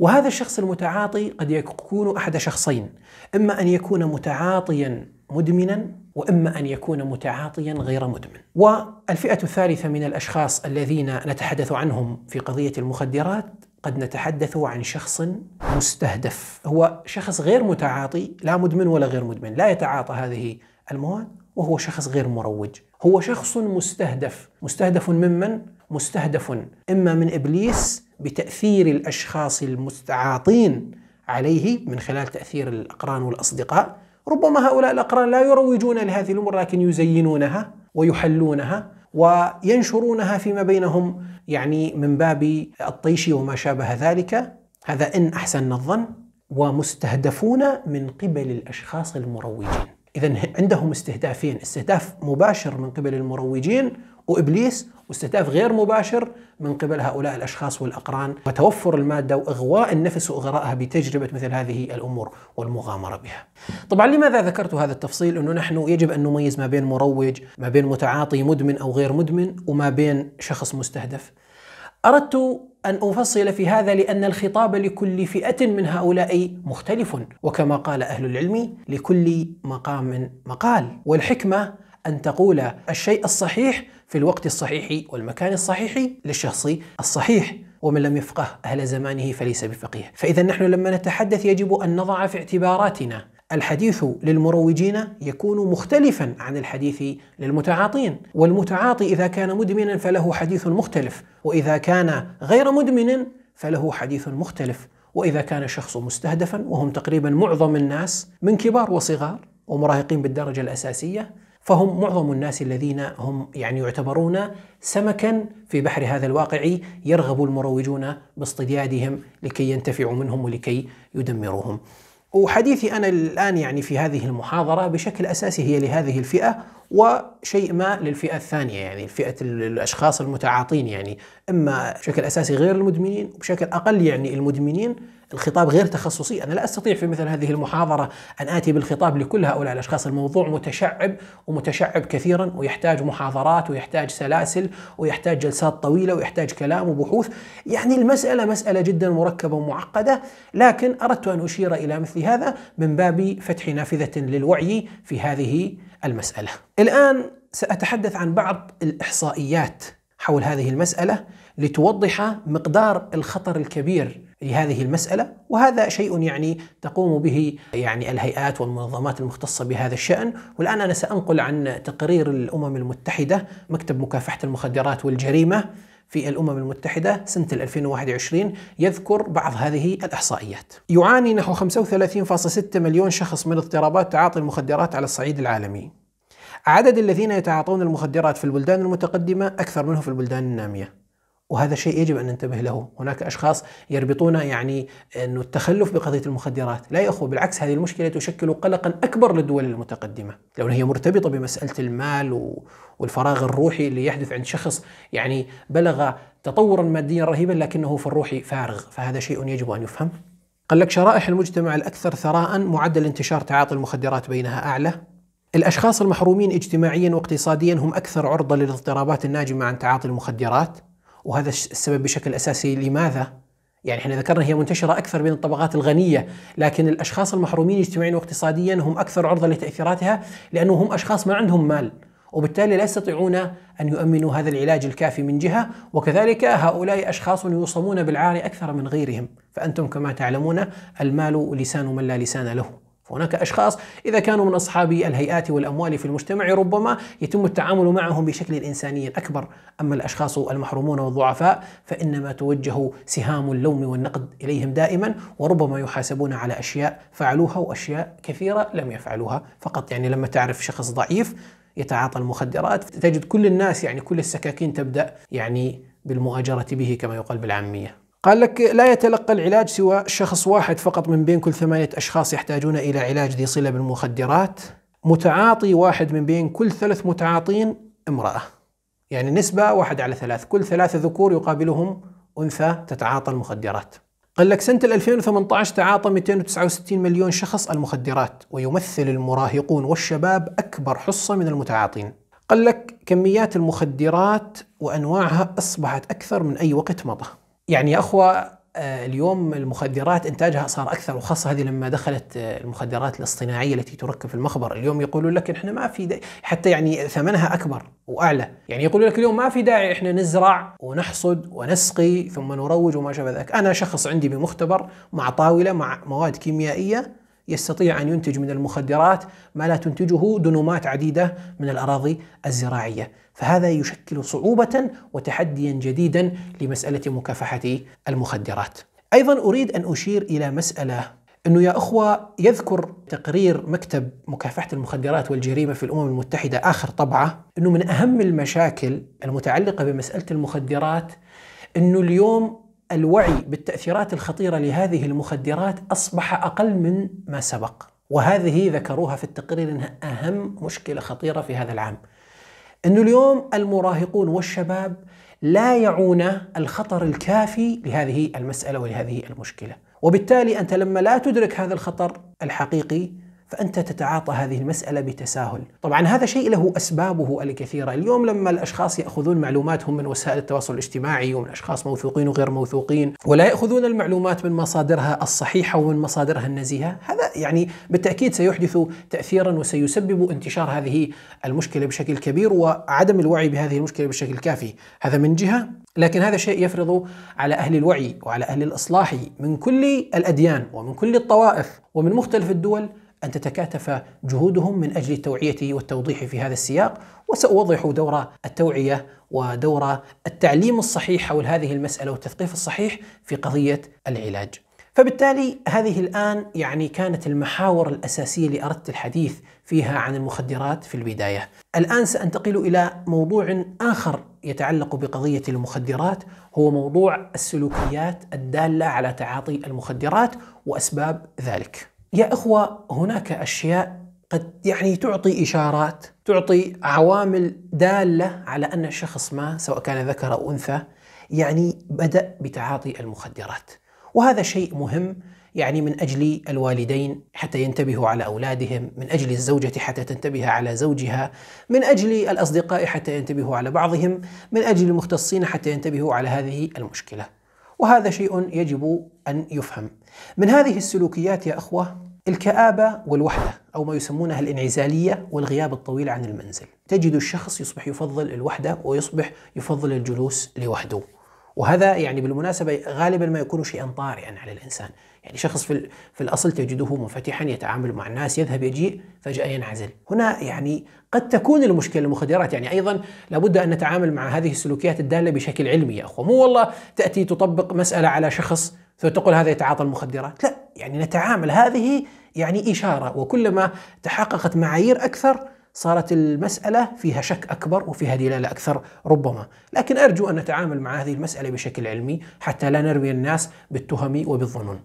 وهذا الشخص المتعاطي قد يكون احد شخصين، اما ان يكون متعاطيا مدمنا واما ان يكون متعاطيا غير مدمن. والفئه الثالثه من الاشخاص الذين نتحدث عنهم في قضيه المخدرات قد نتحدث عن شخص مستهدف، هو شخص غير متعاطي لا مدمن ولا غير مدمن، لا يتعاطى هذه المواد وهو شخص غير مروج هو شخص مستهدف مستهدف ممن؟ مستهدف إما من إبليس بتأثير الأشخاص المستعاطين عليه من خلال تأثير الأقران والأصدقاء ربما هؤلاء الأقران لا يروجون لهذه الأمور لكن يزينونها ويحلونها وينشرونها فيما بينهم يعني من باب الطيش وما شابه ذلك هذا إن أحسن الظن ومستهدفون من قبل الأشخاص المروجين إذا عندهم استهدافين استهداف مباشر من قبل المروجين وإبليس واستهداف غير مباشر من قبل هؤلاء الأشخاص والأقران وتوفر المادة وإغواء النفس وإغراءها بتجربة مثل هذه الأمور والمغامرة بها طبعا لماذا ذكرت هذا التفصيل أنه نحن يجب أن نميز ما بين مروج ما بين متعاطي مدمن أو غير مدمن وما بين شخص مستهدف أردت أن أفصل في هذا لأن الخطاب لكل فئة من هؤلاء مختلف وكما قال أهل العلم لكل مقام مقال والحكمة أن تقول الشيء الصحيح في الوقت الصحيح والمكان الصحيح للشخص الصحيح ومن لم يفقه أهل زمانه فليس بفقيه فإذا نحن لما نتحدث يجب أن نضع في اعتباراتنا الحديث للمروجين يكون مختلفا عن الحديث للمتعاطين والمتعاطي إذا كان مدمنا فله حديث مختلف وإذا كان غير مدمن فله حديث مختلف وإذا كان الشخص مستهدفا وهم تقريبا معظم الناس من كبار وصغار ومراهقين بالدرجة الأساسية فهم معظم الناس الذين هم يعني يعتبرون سمكا في بحر هذا الواقع يرغب المروجون باصطيادهم لكي ينتفعوا منهم ولكي يدمروهم وحديثي أنا الآن يعني في هذه المحاضرة بشكل أساسي هي لهذه الفئة وشيء ما للفئة الثانية يعني فئة الأشخاص المتعاطين يعني إما بشكل أساسي غير المدمنين وبشكل أقل يعني المدمنين الخطاب غير تخصصي أنا لا أستطيع في مثل هذه المحاضرة أن آتي بالخطاب لكل هؤلاء الأشخاص الموضوع متشعب ومتشعب كثيرا ويحتاج محاضرات ويحتاج سلاسل ويحتاج جلسات طويلة ويحتاج كلام وبحوث يعني المسألة مسألة جدا مركبة ومعقدة لكن أردت أن أشير إلى مثل هذا من باب فتح نافذة للوعي في هذه المسألة الآن سأتحدث عن بعض الإحصائيات حول هذه المسألة لتوضح مقدار الخطر الكبير لهذه المسألة وهذا شيء يعني تقوم به يعني الهيئات والمنظمات المختصة بهذا الشأن والآن أنا سأنقل عن تقرير الأمم المتحدة مكتب مكافحة المخدرات والجريمة في الأمم المتحدة سنة 2021 يذكر بعض هذه الإحصائيات يعاني نحو 35.6 مليون شخص من اضطرابات تعاطي المخدرات على الصعيد العالمي عدد الذين يتعاطون المخدرات في البلدان المتقدمة أكثر منه في البلدان النامية وهذا شيء يجب ان ننتبه له، هناك اشخاص يربطون يعني انه التخلف بقضيه المخدرات، لا يا اخوه بالعكس هذه المشكله تشكل قلقا اكبر للدول المتقدمه، لان هي مرتبطه بمساله المال والفراغ الروحي اللي يحدث عند شخص يعني بلغ تطورا ماديا رهيبا لكنه في الروح فارغ، فهذا شيء يجب ان يفهم. قال لك شرائح المجتمع الاكثر ثراء معدل انتشار تعاطي المخدرات بينها اعلى، الأشخاص المحرومين اجتماعيا واقتصاديا هم أكثر عرضة للاضطرابات الناجمة عن تعاطي المخدرات وهذا السبب بشكل اساسي لماذا يعني احنا ذكرنا هي منتشرة أكثر بين الطبقات الغنية، لكن الأشخاص المحرومين اجتماعيا واقتصاديا هم أكثر عرضة لتأثيراتها لأنه هم أشخاص ما عندهم مال، وبالتالي لا يستطيعون أن يؤمنوا هذا العلاج الكافي من جهة، وكذلك هؤلاء أشخاص يوصمون بالعار أكثر من غيرهم، فأنتم كما تعلمون المال لسان من لا لسان له. فهناك أشخاص إذا كانوا من أصحاب الهيئات والأموال في المجتمع ربما يتم التعامل معهم بشكل إنساني أكبر أما الأشخاص المحرومون والضعفاء فإنما توجه سهام اللوم والنقد إليهم دائما وربما يحاسبون على أشياء فعلوها وأشياء كثيرة لم يفعلوها فقط يعني لما تعرف شخص ضعيف يتعاطى المخدرات تجد كل الناس يعني كل السكاكين تبدأ يعني بالمؤاجرة به كما يقال بالعامية قال لك لا يتلقى العلاج سوى شخص واحد فقط من بين كل ثمانية أشخاص يحتاجون إلى علاج ذي صلة بالمخدرات متعاطي واحد من بين كل ثلاث متعاطين امرأة يعني نسبة واحد على ثلاث كل ثلاثة ذكور يقابلهم أنثى تتعاطى المخدرات قال لك سنة 2018 تعاطى 269 مليون شخص المخدرات ويمثل المراهقون والشباب أكبر حصة من المتعاطين قال لك كميات المخدرات وأنواعها أصبحت أكثر من أي وقت مضى يعني يا اخوه آه، اليوم المخدرات انتاجها صار اكثر وخاصه هذه لما دخلت آه، المخدرات الاصطناعيه التي تركب في المخبر، اليوم يقولون لك احنا ما في داعي حتى يعني ثمنها اكبر واعلى، يعني يقولون لك اليوم ما في داعي احنا نزرع ونحصد ونسقي ثم نروج وما شابه ذلك، انا شخص عندي بمختبر مع طاوله مع مواد كيميائيه يستطيع ان ينتج من المخدرات ما لا تنتجه دنومات عديده من الاراضي الزراعيه. فهذا يشكل صعوبة وتحديا جديدا لمسألة مكافحة المخدرات. ايضا اريد ان اشير الى مسألة انه يا اخوه يذكر تقرير مكتب مكافحه المخدرات والجريمه في الامم المتحده اخر طبعه انه من اهم المشاكل المتعلقه بمساله المخدرات انه اليوم الوعي بالتاثيرات الخطيره لهذه المخدرات اصبح اقل من ما سبق وهذه ذكروها في التقرير انها اهم مشكله خطيره في هذا العام أن اليوم المراهقون والشباب لا يعون الخطر الكافي لهذه المسألة ولهذه المشكلة وبالتالي أنت لما لا تدرك هذا الخطر الحقيقي فأنت تتعاطى هذه المسألة بتساهل طبعا هذا شيء له أسبابه الكثيرة اليوم لما الأشخاص يأخذون معلوماتهم من وسائل التواصل الاجتماعي ومن أشخاص موثوقين وغير موثوقين ولا يأخذون المعلومات من مصادرها الصحيحة ومن مصادرها النزيهة هذا يعني بالتأكيد سيحدث تأثيرا وسيسبب انتشار هذه المشكلة بشكل كبير وعدم الوعي بهذه المشكلة بشكل كافي هذا من جهة لكن هذا شيء يفرض على أهل الوعي وعلى أهل الإصلاح من كل الأديان ومن كل الطوائف ومن مختلف الدول أن تتكاتف جهودهم من أجل التوعية والتوضيح في هذا السياق وسأوضح دور التوعية ودور التعليم الصحيح حول هذه المسألة والتثقيف الصحيح في قضية العلاج فبالتالي هذه الآن يعني كانت المحاور الأساسية اللي أردت الحديث فيها عن المخدرات في البداية الآن سأنتقل إلى موضوع آخر يتعلق بقضية المخدرات هو موضوع السلوكيات الدالة على تعاطي المخدرات وأسباب ذلك يا اخوه هناك اشياء قد يعني تعطي اشارات تعطي عوامل داله على ان شخص ما سواء كان ذكر او انثى يعني بدا بتعاطي المخدرات وهذا شيء مهم يعني من اجل الوالدين حتى ينتبهوا على اولادهم، من اجل الزوجه حتى تنتبه على زوجها، من اجل الاصدقاء حتى ينتبهوا على بعضهم، من اجل المختصين حتى ينتبهوا على هذه المشكله. وهذا شيء يجب ان يفهم. من هذه السلوكيات يا اخوه الكآبة والوحدة أو ما يسمونها الانعزالية والغياب الطويل عن المنزل تجد الشخص يصبح يفضل الوحدة ويصبح يفضل الجلوس لوحده وهذا يعني بالمناسبة غالبا ما يكون شيئا طارئا على الإنسان يعني شخص في, في الأصل تجده منفتحا يتعامل مع الناس يذهب يجيء فجأة ينعزل هنا يعني قد تكون المشكلة المخدرات يعني أيضا لابد أن نتعامل مع هذه السلوكيات الدالة بشكل علمي يا أخو مو والله تأتي تطبق مسألة على شخص فتقول هذا يتعاطى المخدرات لا يعني نتعامل هذه يعني إشارة وكلما تحققت معايير أكثر صارت المسألة فيها شك أكبر وفيها دلالة أكثر ربما لكن أرجو أن نتعامل مع هذه المسألة بشكل علمي حتى لا نروي الناس بالتهم وبالظنون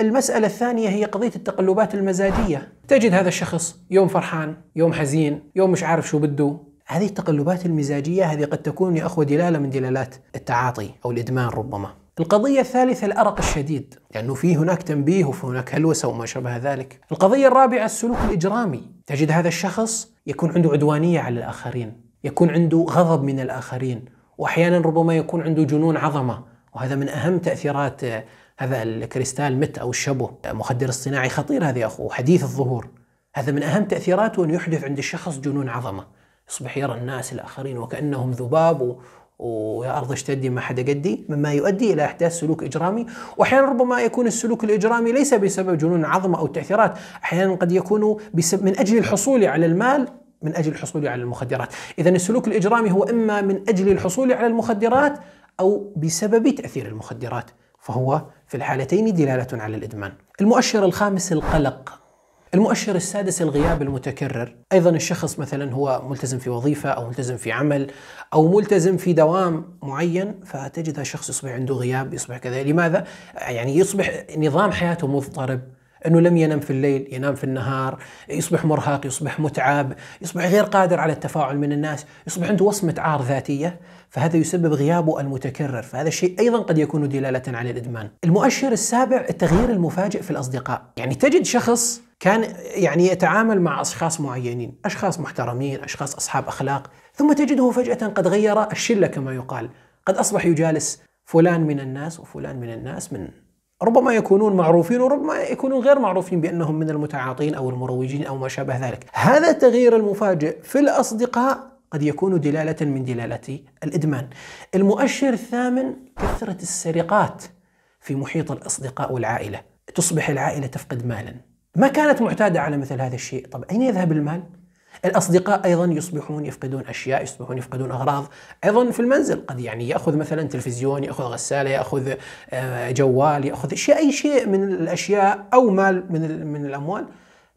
المسألة الثانية هي قضية التقلبات المزاجية تجد هذا الشخص يوم فرحان يوم حزين يوم مش عارف شو بده هذه التقلبات المزاجية هذه قد تكون يا أخوة دلالة من دلالات التعاطي أو الإدمان ربما القضية الثالثة الأرق الشديد لأنه يعني في هناك تنبيه وفي هناك هلوسة وما شابه ذلك القضية الرابعة السلوك الإجرامي تجد هذا الشخص يكون عنده عدوانية على الآخرين يكون عنده غضب من الآخرين وأحيانا ربما يكون عنده جنون عظمة وهذا من أهم تأثيرات آه، هذا الكريستال مت أو الشبه مخدر الصناعي خطير هذا يا أخو حديث الظهور هذا من أهم تأثيراته أن يحدث عند الشخص جنون عظمة يصبح يرى الناس الآخرين وكأنهم ذباب ويا أرض اشتدي ما حدا قدي مما يؤدي إلى أحداث سلوك إجرامي وأحيانا ربما يكون السلوك الإجرامي ليس بسبب جنون عظمة أو تأثيرات أحيانا قد يكون من أجل الحصول على المال من أجل الحصول على المخدرات إذا السلوك الإجرامي هو إما من أجل الحصول على المخدرات أو بسبب تأثير المخدرات فهو في الحالتين دلالة على الإدمان المؤشر الخامس القلق المؤشر السادس الغياب المتكرر ايضا الشخص مثلا هو ملتزم في وظيفه او ملتزم في عمل او ملتزم في دوام معين فتجد هذا الشخص يصبح عنده غياب يصبح كذا لماذا يعني يصبح نظام حياته مضطرب انه لم ينام في الليل ينام في النهار يصبح مرهق يصبح متعب يصبح غير قادر على التفاعل من الناس يصبح عنده وصمه عار ذاتيه فهذا يسبب غيابه المتكرر فهذا الشيء ايضا قد يكون دلاله على الادمان المؤشر السابع التغيير المفاجئ في الاصدقاء يعني تجد شخص كان يعني يتعامل مع اشخاص معينين اشخاص محترمين اشخاص اصحاب اخلاق ثم تجده فجاه قد غير الشله كما يقال قد اصبح يجالس فلان من الناس وفلان من الناس من ربما يكونون معروفين وربما يكونون غير معروفين بأنهم من المتعاطين أو المروجين أو ما شابه ذلك هذا التغيير المفاجئ في الأصدقاء قد يكون دلالة من دلالة الإدمان المؤشر الثامن كثرة السرقات في محيط الأصدقاء والعائلة تصبح العائلة تفقد مالا ما كانت معتادة على مثل هذا الشيء طب أين يذهب المال؟ الأصدقاء أيضا يصبحون يفقدون أشياء يصبحون يفقدون أغراض أيضا في المنزل قد يعني يأخذ مثلا تلفزيون يأخذ غسالة يأخذ آه، جوال يأخذ شيء أي شيء من الأشياء أو مال من, من الأموال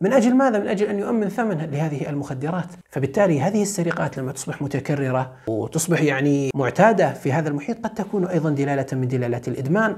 من أجل ماذا؟ من أجل أن يؤمن ثمن لهذه المخدرات فبالتالي هذه السرقات لما تصبح متكررة وتصبح يعني معتادة في هذا المحيط قد تكون أيضا دلالة من دلالات الإدمان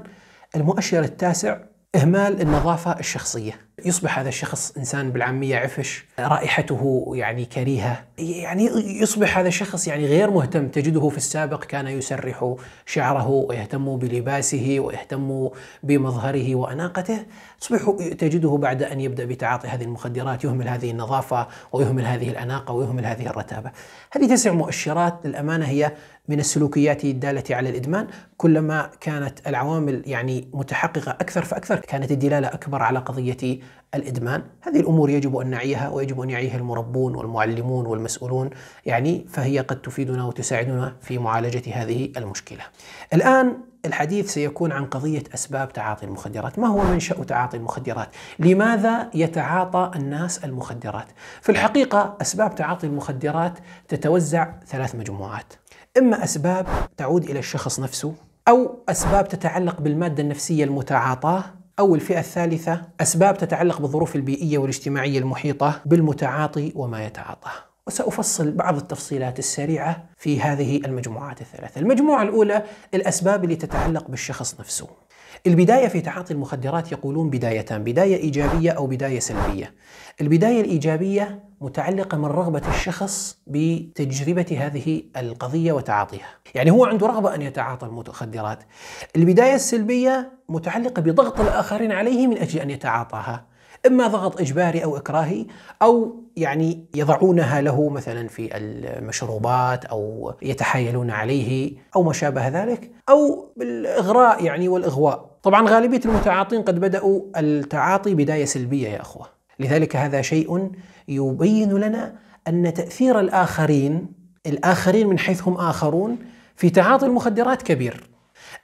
المؤشر التاسع إهمال النظافة الشخصية يصبح هذا الشخص إنسان بالعامية عفش رائحته يعني كريهة يعني يصبح هذا الشخص يعني غير مهتم تجده في السابق كان يسرح شعره ويهتم بلباسه ويهتم بمظهره وأناقته تصبح تجده بعد أن يبدأ بتعاطي هذه المخدرات يهمل هذه النظافة ويهمل هذه الأناقة ويهمل هذه الرتابة هذه تسع مؤشرات للأمانة هي من السلوكيات الدالة على الإدمان كلما كانت العوامل يعني متحققة أكثر فأكثر كانت الدلالة أكبر على قضية الإدمان هذه الأمور يجب أن نعيها ويجب أن يعيها المربون والمعلمون والمسؤولون يعني فهي قد تفيدنا وتساعدنا في معالجة هذه المشكلة الآن الحديث سيكون عن قضية أسباب تعاطي المخدرات ما هو منشأ تعاطي المخدرات؟ لماذا يتعاطى الناس المخدرات؟ في الحقيقة أسباب تعاطي المخدرات تتوزع ثلاث مجموعات إما أسباب تعود إلى الشخص نفسه أو أسباب تتعلق بالمادة النفسية المتعاطاة أو الفئة الثالثة أسباب تتعلق بالظروف البيئية والاجتماعية المحيطة بالمتعاطي وما يتعاطاه وسأفصل بعض التفصيلات السريعة في هذه المجموعات الثلاثة المجموعة الأولى الأسباب اللي تتعلق بالشخص نفسه البداية في تعاطي المخدرات يقولون بدايتان بداية إيجابية أو بداية سلبية البداية الإيجابية متعلقة من رغبة الشخص بتجربة هذه القضية وتعاطيها يعني هو عنده رغبة أن يتعاطى المخدرات البداية السلبية متعلقة بضغط الآخرين عليه من أجل أن يتعاطاها اما ضغط اجباري او اكراهي او يعني يضعونها له مثلا في المشروبات او يتحايلون عليه او ما شابه ذلك او بالاغراء يعني والاغواء طبعا غالبيه المتعاطين قد بداوا التعاطي بدايه سلبيه يا اخوه لذلك هذا شيء يبين لنا ان تاثير الاخرين الاخرين من حيث هم اخرون في تعاطي المخدرات كبير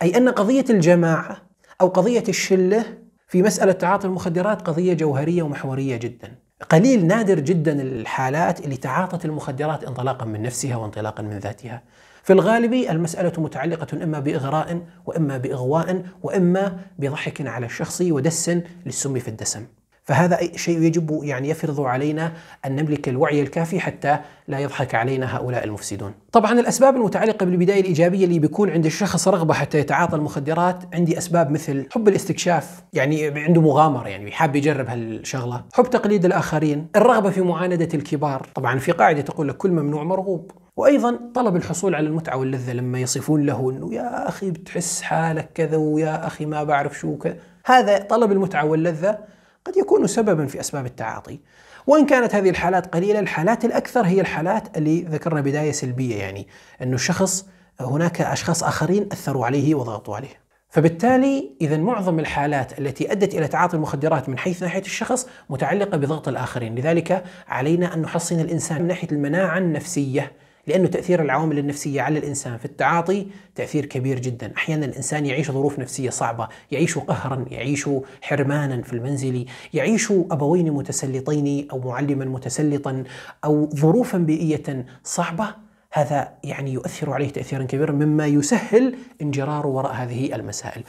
اي ان قضيه الجماعه او قضيه الشله في مسألة تعاطي المخدرات قضية جوهرية ومحورية جدا قليل نادر جدا الحالات اللي تعاطت المخدرات انطلاقا من نفسها وانطلاقا من ذاتها في الغالب المسألة متعلقة إما بإغراء وإما بإغواء وإما بضحك على الشخص ودس للسم في الدسم فهذا شيء يجب يعني يفرض علينا أن نملك الوعي الكافي حتى لا يضحك علينا هؤلاء المفسدون طبعا الأسباب المتعلقة بالبداية الإيجابية اللي بيكون عند الشخص رغبة حتى يتعاطى المخدرات عندي أسباب مثل حب الاستكشاف يعني عنده مغامرة يعني حاب يجرب هالشغلة حب تقليد الآخرين الرغبة في معاندة الكبار طبعا في قاعدة تقول لك كل ممنوع مرغوب وايضا طلب الحصول على المتعه واللذه لما يصفون له انه يا اخي بتحس حالك كذا ويا اخي ما بعرف شو كذا هذا طلب المتعه واللذه قد يكون سببا في أسباب التعاطي وإن كانت هذه الحالات قليلة الحالات الأكثر هي الحالات اللي ذكرنا بداية سلبية يعني أنه الشخص هناك أشخاص آخرين أثروا عليه وضغطوا عليه فبالتالي إذا معظم الحالات التي أدت إلى تعاطي المخدرات من حيث ناحية الشخص متعلقة بضغط الآخرين لذلك علينا أن نحصن الإنسان من ناحية المناعة النفسية لأنه تأثير العوامل النفسية على الإنسان في التعاطي تأثير كبير جدا أحيانا الإنسان يعيش ظروف نفسية صعبة يعيش قهرا يعيش حرمانا في المنزل يعيش أبوين متسلطين أو معلما متسلطا أو ظروفا بيئية صعبة هذا يعني يؤثر عليه تأثيرا كبيرا مما يسهل انجراره وراء هذه المسائل.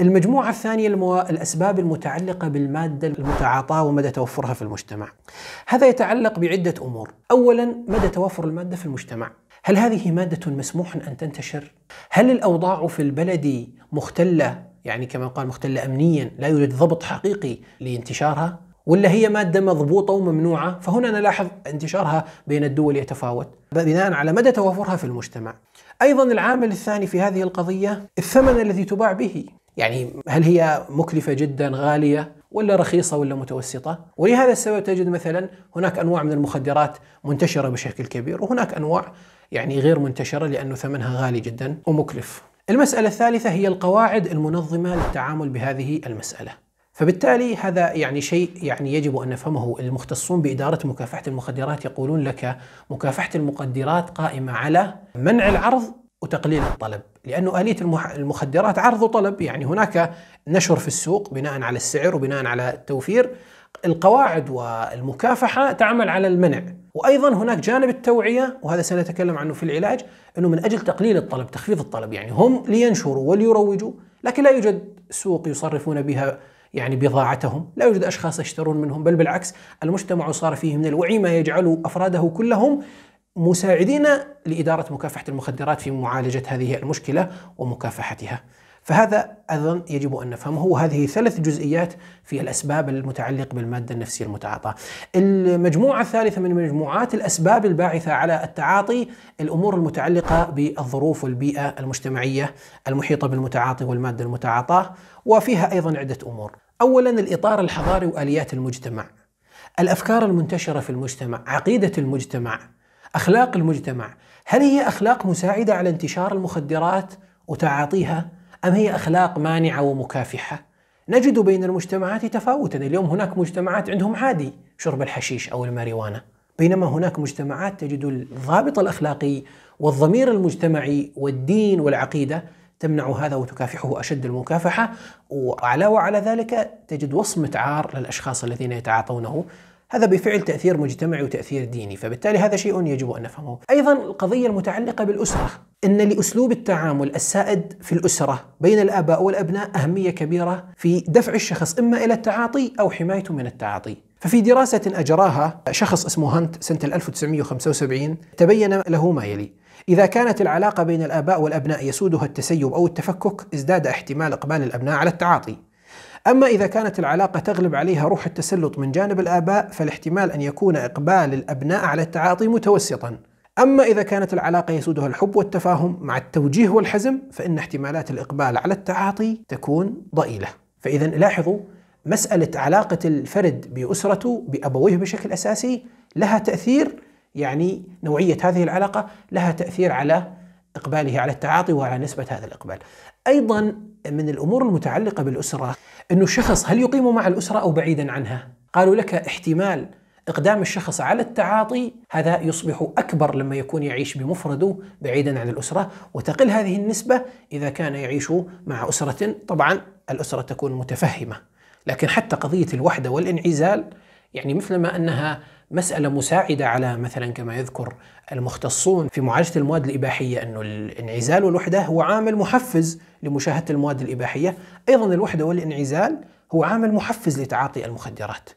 المجموعة الثانية المو... الأسباب المتعلقة بالمادة المتعاطاة ومدى توفرها في المجتمع. هذا يتعلق بعدة أمور، أولا مدى توفر المادة في المجتمع. هل هذه مادة مسموح أن تنتشر؟ هل الأوضاع في البلد مختلة يعني كما قال مختلة أمنيا لا يوجد ضبط حقيقي لانتشارها ولا هي ماده مضبوطه وممنوعه فهنا نلاحظ انتشارها بين الدول يتفاوت بناء على مدى توافرها في المجتمع ايضا العامل الثاني في هذه القضيه الثمن الذي تباع به يعني هل هي مكلفه جدا غاليه ولا رخيصه ولا متوسطه ولهذا السبب تجد مثلا هناك انواع من المخدرات منتشره بشكل كبير وهناك انواع يعني غير منتشره لانه ثمنها غالي جدا ومكلف المساله الثالثه هي القواعد المنظمه للتعامل بهذه المساله فبالتالي هذا يعني شيء يعني يجب ان نفهمه المختصون باداره مكافحه المخدرات يقولون لك مكافحه المخدرات قائمه على منع العرض وتقليل الطلب لأن آلية المخدرات عرض وطلب يعني هناك نشر في السوق بناء على السعر وبناء على التوفير القواعد والمكافحة تعمل على المنع وأيضا هناك جانب التوعية وهذا سنتكلم عنه في العلاج أنه من أجل تقليل الطلب تخفيض الطلب يعني هم لينشروا وليروجوا لكن لا يوجد سوق يصرفون بها يعني بضاعتهم لا يوجد أشخاص يشترون منهم بل بالعكس المجتمع صار فيه من الوعي ما يجعل أفراده كلهم مساعدين لإدارة مكافحة المخدرات في معالجة هذه المشكلة ومكافحتها فهذا أيضا يجب أن نفهمه وهذه ثلاث جزئيات في الأسباب المتعلقة بالمادة النفسية المتعاطى المجموعة الثالثة من مجموعات الأسباب الباعثة على التعاطي الأمور المتعلقة بالظروف والبيئة المجتمعية المحيطة بالمتعاطي والمادة المتعاطاة وفيها أيضا عدة أمور اولا الاطار الحضاري واليات المجتمع الافكار المنتشره في المجتمع عقيده المجتمع اخلاق المجتمع هل هي اخلاق مساعده على انتشار المخدرات وتعاطيها ام هي اخلاق مانعه ومكافحه نجد بين المجتمعات تفاوتا اليوم هناك مجتمعات عندهم عادي شرب الحشيش او الماريوانا بينما هناك مجتمعات تجد الضابط الاخلاقي والضمير المجتمعي والدين والعقيده تمنع هذا وتكافحه أشد المكافحة وعلاوة على ذلك تجد وصمة عار للأشخاص الذين يتعاطونه هذا بفعل تأثير مجتمعي وتأثير ديني فبالتالي هذا شيء يجب أن نفهمه أيضا القضية المتعلقة بالأسرة أن لأسلوب التعامل السائد في الأسرة بين الآباء والأبناء أهمية كبيرة في دفع الشخص إما إلى التعاطي أو حمايته من التعاطي ففي دراسة أجراها شخص اسمه هانت سنة 1975 تبين له ما يلي إذا كانت العلاقة بين الآباء والأبناء يسودها التسيب أو التفكك ازداد احتمال إقبال الأبناء على التعاطي أما إذا كانت العلاقة تغلب عليها روح التسلط من جانب الآباء فالاحتمال أن يكون إقبال الأبناء على التعاطي متوسطا أما إذا كانت العلاقة يسودها الحب والتفاهم مع التوجيه والحزم فإن احتمالات الإقبال على التعاطي تكون ضئيلة فإذا لاحظوا مسألة علاقة الفرد بأسرته بأبويه بشكل أساسي لها تأثير يعني نوعية هذه العلاقة لها تأثير على إقباله على التعاطي وعلى نسبة هذا الإقبال أيضا من الأمور المتعلقة بالأسرة أنه الشخص هل يقيم مع الأسرة أو بعيدا عنها قالوا لك احتمال إقدام الشخص على التعاطي هذا يصبح أكبر لما يكون يعيش بمفرده بعيدا عن الأسرة وتقل هذه النسبة إذا كان يعيش مع أسرة طبعا الأسرة تكون متفهمة لكن حتى قضية الوحدة والانعزال يعني مثلما أنها مسألة مساعدة على مثلا كما يذكر المختصون في معالجة المواد الإباحية أنه الانعزال والوحدة هو عامل محفز لمشاهدة المواد الإباحية أيضا الوحدة والانعزال هو عامل محفز لتعاطي المخدرات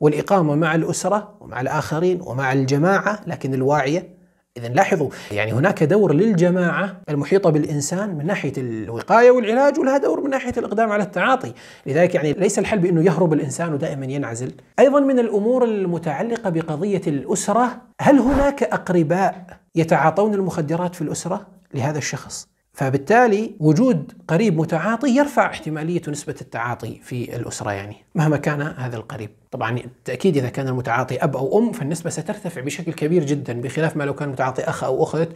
والإقامة مع الأسرة ومع الآخرين ومع الجماعة لكن الواعية إذا لاحظوا يعني هناك دور للجماعة المحيطة بالإنسان من ناحية الوقاية والعلاج ولها دور من ناحية الإقدام على التعاطي، لذلك يعني ليس الحل بأنه يهرب الإنسان ودائما ينعزل. أيضا من الأمور المتعلقة بقضية الأسرة، هل هناك أقرباء يتعاطون المخدرات في الأسرة لهذا الشخص؟ فبالتالي وجود قريب متعاطي يرفع احتمالية نسبة التعاطي في الأسرة يعني مهما كان هذا القريب طبعا بالتأكيد إذا كان المتعاطي أب أو أم فالنسبة سترتفع بشكل كبير جدا بخلاف ما لو كان متعاطي أخ أو أخت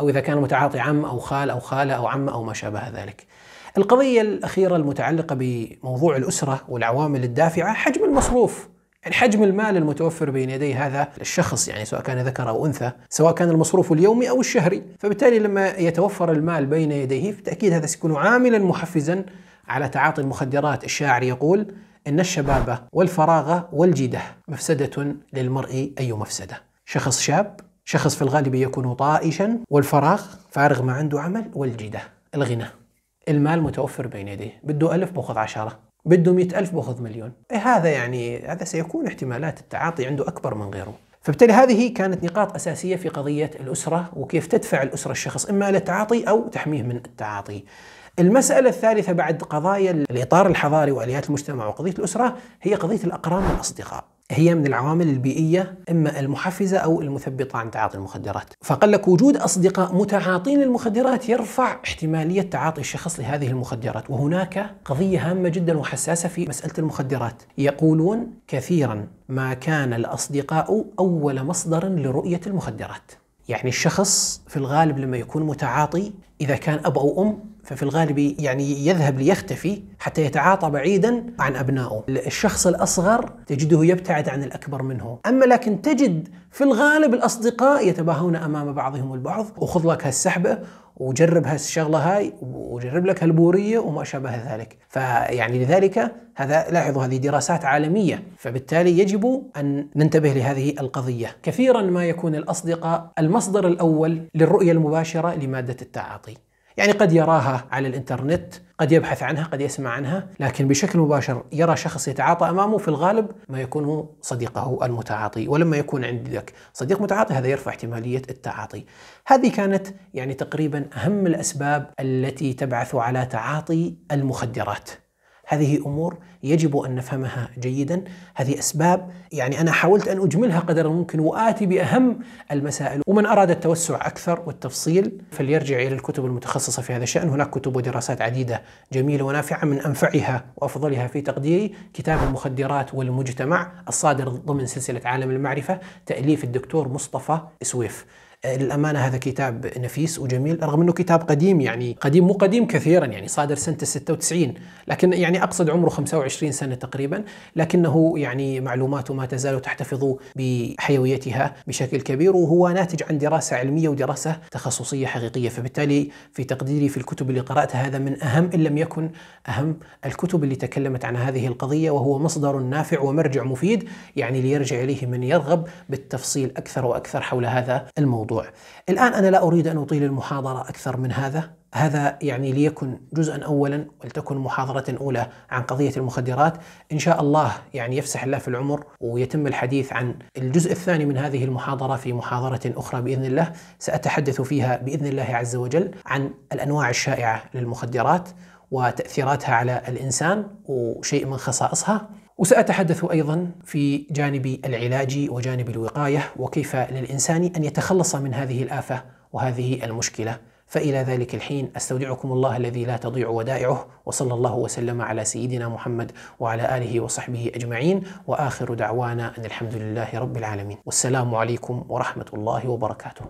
أو إذا كان متعاطي عم أو خال أو خالة أو عم أو ما شابه ذلك القضية الأخيرة المتعلقة بموضوع الأسرة والعوامل الدافعة حجم المصروف الحجم المال المتوفر بين يدي هذا الشخص يعني سواء كان ذكر أو أنثى سواء كان المصروف اليومي أو الشهري فبالتالي لما يتوفر المال بين يديه بالتأكيد هذا سيكون عاملا محفزا على تعاطي المخدرات الشاعر يقول إن الشباب والفراغ والجدة مفسدة للمرء أي مفسدة شخص شاب شخص في الغالب يكون طائشا والفراغ فارغ ما عنده عمل والجدة الغنى المال متوفر بين يديه بده ألف بأخذ عشرة بده 100000 باخذ مليون إيه هذا يعني هذا سيكون احتمالات التعاطي عنده أكبر من غيره فبالتالي هذه كانت نقاط أساسية في قضية الأسرة وكيف تدفع الأسرة الشخص إما للتعاطي أو تحميه من التعاطي المسألة الثالثة بعد قضايا الإطار الحضاري وآليات المجتمع وقضية الأسرة هي قضية الأقران والأصدقاء هي من العوامل البيئية إما المحفزة أو المثبطة عن تعاطي المخدرات فقال لك وجود أصدقاء متعاطين للمخدرات يرفع احتمالية تعاطي الشخص لهذه المخدرات وهناك قضية هامة جدا وحساسة في مسألة المخدرات يقولون كثيرا ما كان الأصدقاء أول مصدر لرؤية المخدرات يعني الشخص في الغالب لما يكون متعاطي إذا كان أب أو أم ففي الغالب يعني يذهب ليختفي حتى يتعاطى بعيدا عن أبنائه الشخص الأصغر تجده يبتعد عن الأكبر منه أما لكن تجد في الغالب الأصدقاء يتباهون أمام بعضهم البعض وخذ لك هالسحبة وجرب هالشغله هاي وجرب لك هالبوريه وما شابه ذلك فيعني لذلك هذا لاحظوا هذه دراسات عالميه فبالتالي يجب ان ننتبه لهذه القضيه كثيرا ما يكون الاصدقاء المصدر الاول للرؤيه المباشره لماده التعاطي يعني قد يراها على الانترنت قد يبحث عنها قد يسمع عنها لكن بشكل مباشر يرى شخص يتعاطى امامه في الغالب ما يكون صديقه المتعاطي ولما يكون عندك صديق متعاطي هذا يرفع احتماليه التعاطي هذه كانت يعني تقريبا اهم الاسباب التي تبعث على تعاطي المخدرات هذه امور يجب ان نفهمها جيدا، هذه اسباب يعني انا حاولت ان اجملها قدر الممكن واتي باهم المسائل، ومن اراد التوسع اكثر والتفصيل فليرجع الى الكتب المتخصصه في هذا الشان، هناك كتب ودراسات عديده جميله ونافعه من انفعها وافضلها في تقديري كتاب المخدرات والمجتمع الصادر ضمن سلسله عالم المعرفه تاليف الدكتور مصطفى سويف. للامانه هذا كتاب نفيس وجميل رغم انه كتاب قديم يعني قديم مو قديم كثيرا يعني صادر سنه 96 لكن يعني اقصد عمره 25 سنه تقريبا لكنه يعني معلوماته ما تزال تحتفظ بحيويتها بشكل كبير وهو ناتج عن دراسه علميه ودراسه تخصصيه حقيقيه فبالتالي في تقديري في الكتب اللي قراتها هذا من اهم ان لم يكن اهم الكتب اللي تكلمت عن هذه القضيه وهو مصدر نافع ومرجع مفيد يعني ليرجع اليه من يرغب بالتفصيل اكثر واكثر حول هذا الموضوع الموضوع الآن أنا لا أريد أن أطيل المحاضرة أكثر من هذا هذا يعني ليكن جزءا أولا ولتكن محاضرة أولى عن قضية المخدرات إن شاء الله يعني يفسح الله في العمر ويتم الحديث عن الجزء الثاني من هذه المحاضرة في محاضرة أخرى بإذن الله سأتحدث فيها بإذن الله عز وجل عن الأنواع الشائعة للمخدرات وتأثيراتها على الإنسان وشيء من خصائصها وسأتحدث أيضا في جانب العلاج وجانب الوقاية وكيف للإنسان أن يتخلص من هذه الآفة وهذه المشكلة فإلى ذلك الحين أستودعكم الله الذي لا تضيع ودائعه وصلى الله وسلم على سيدنا محمد وعلى آله وصحبه أجمعين وآخر دعوانا أن الحمد لله رب العالمين والسلام عليكم ورحمة الله وبركاته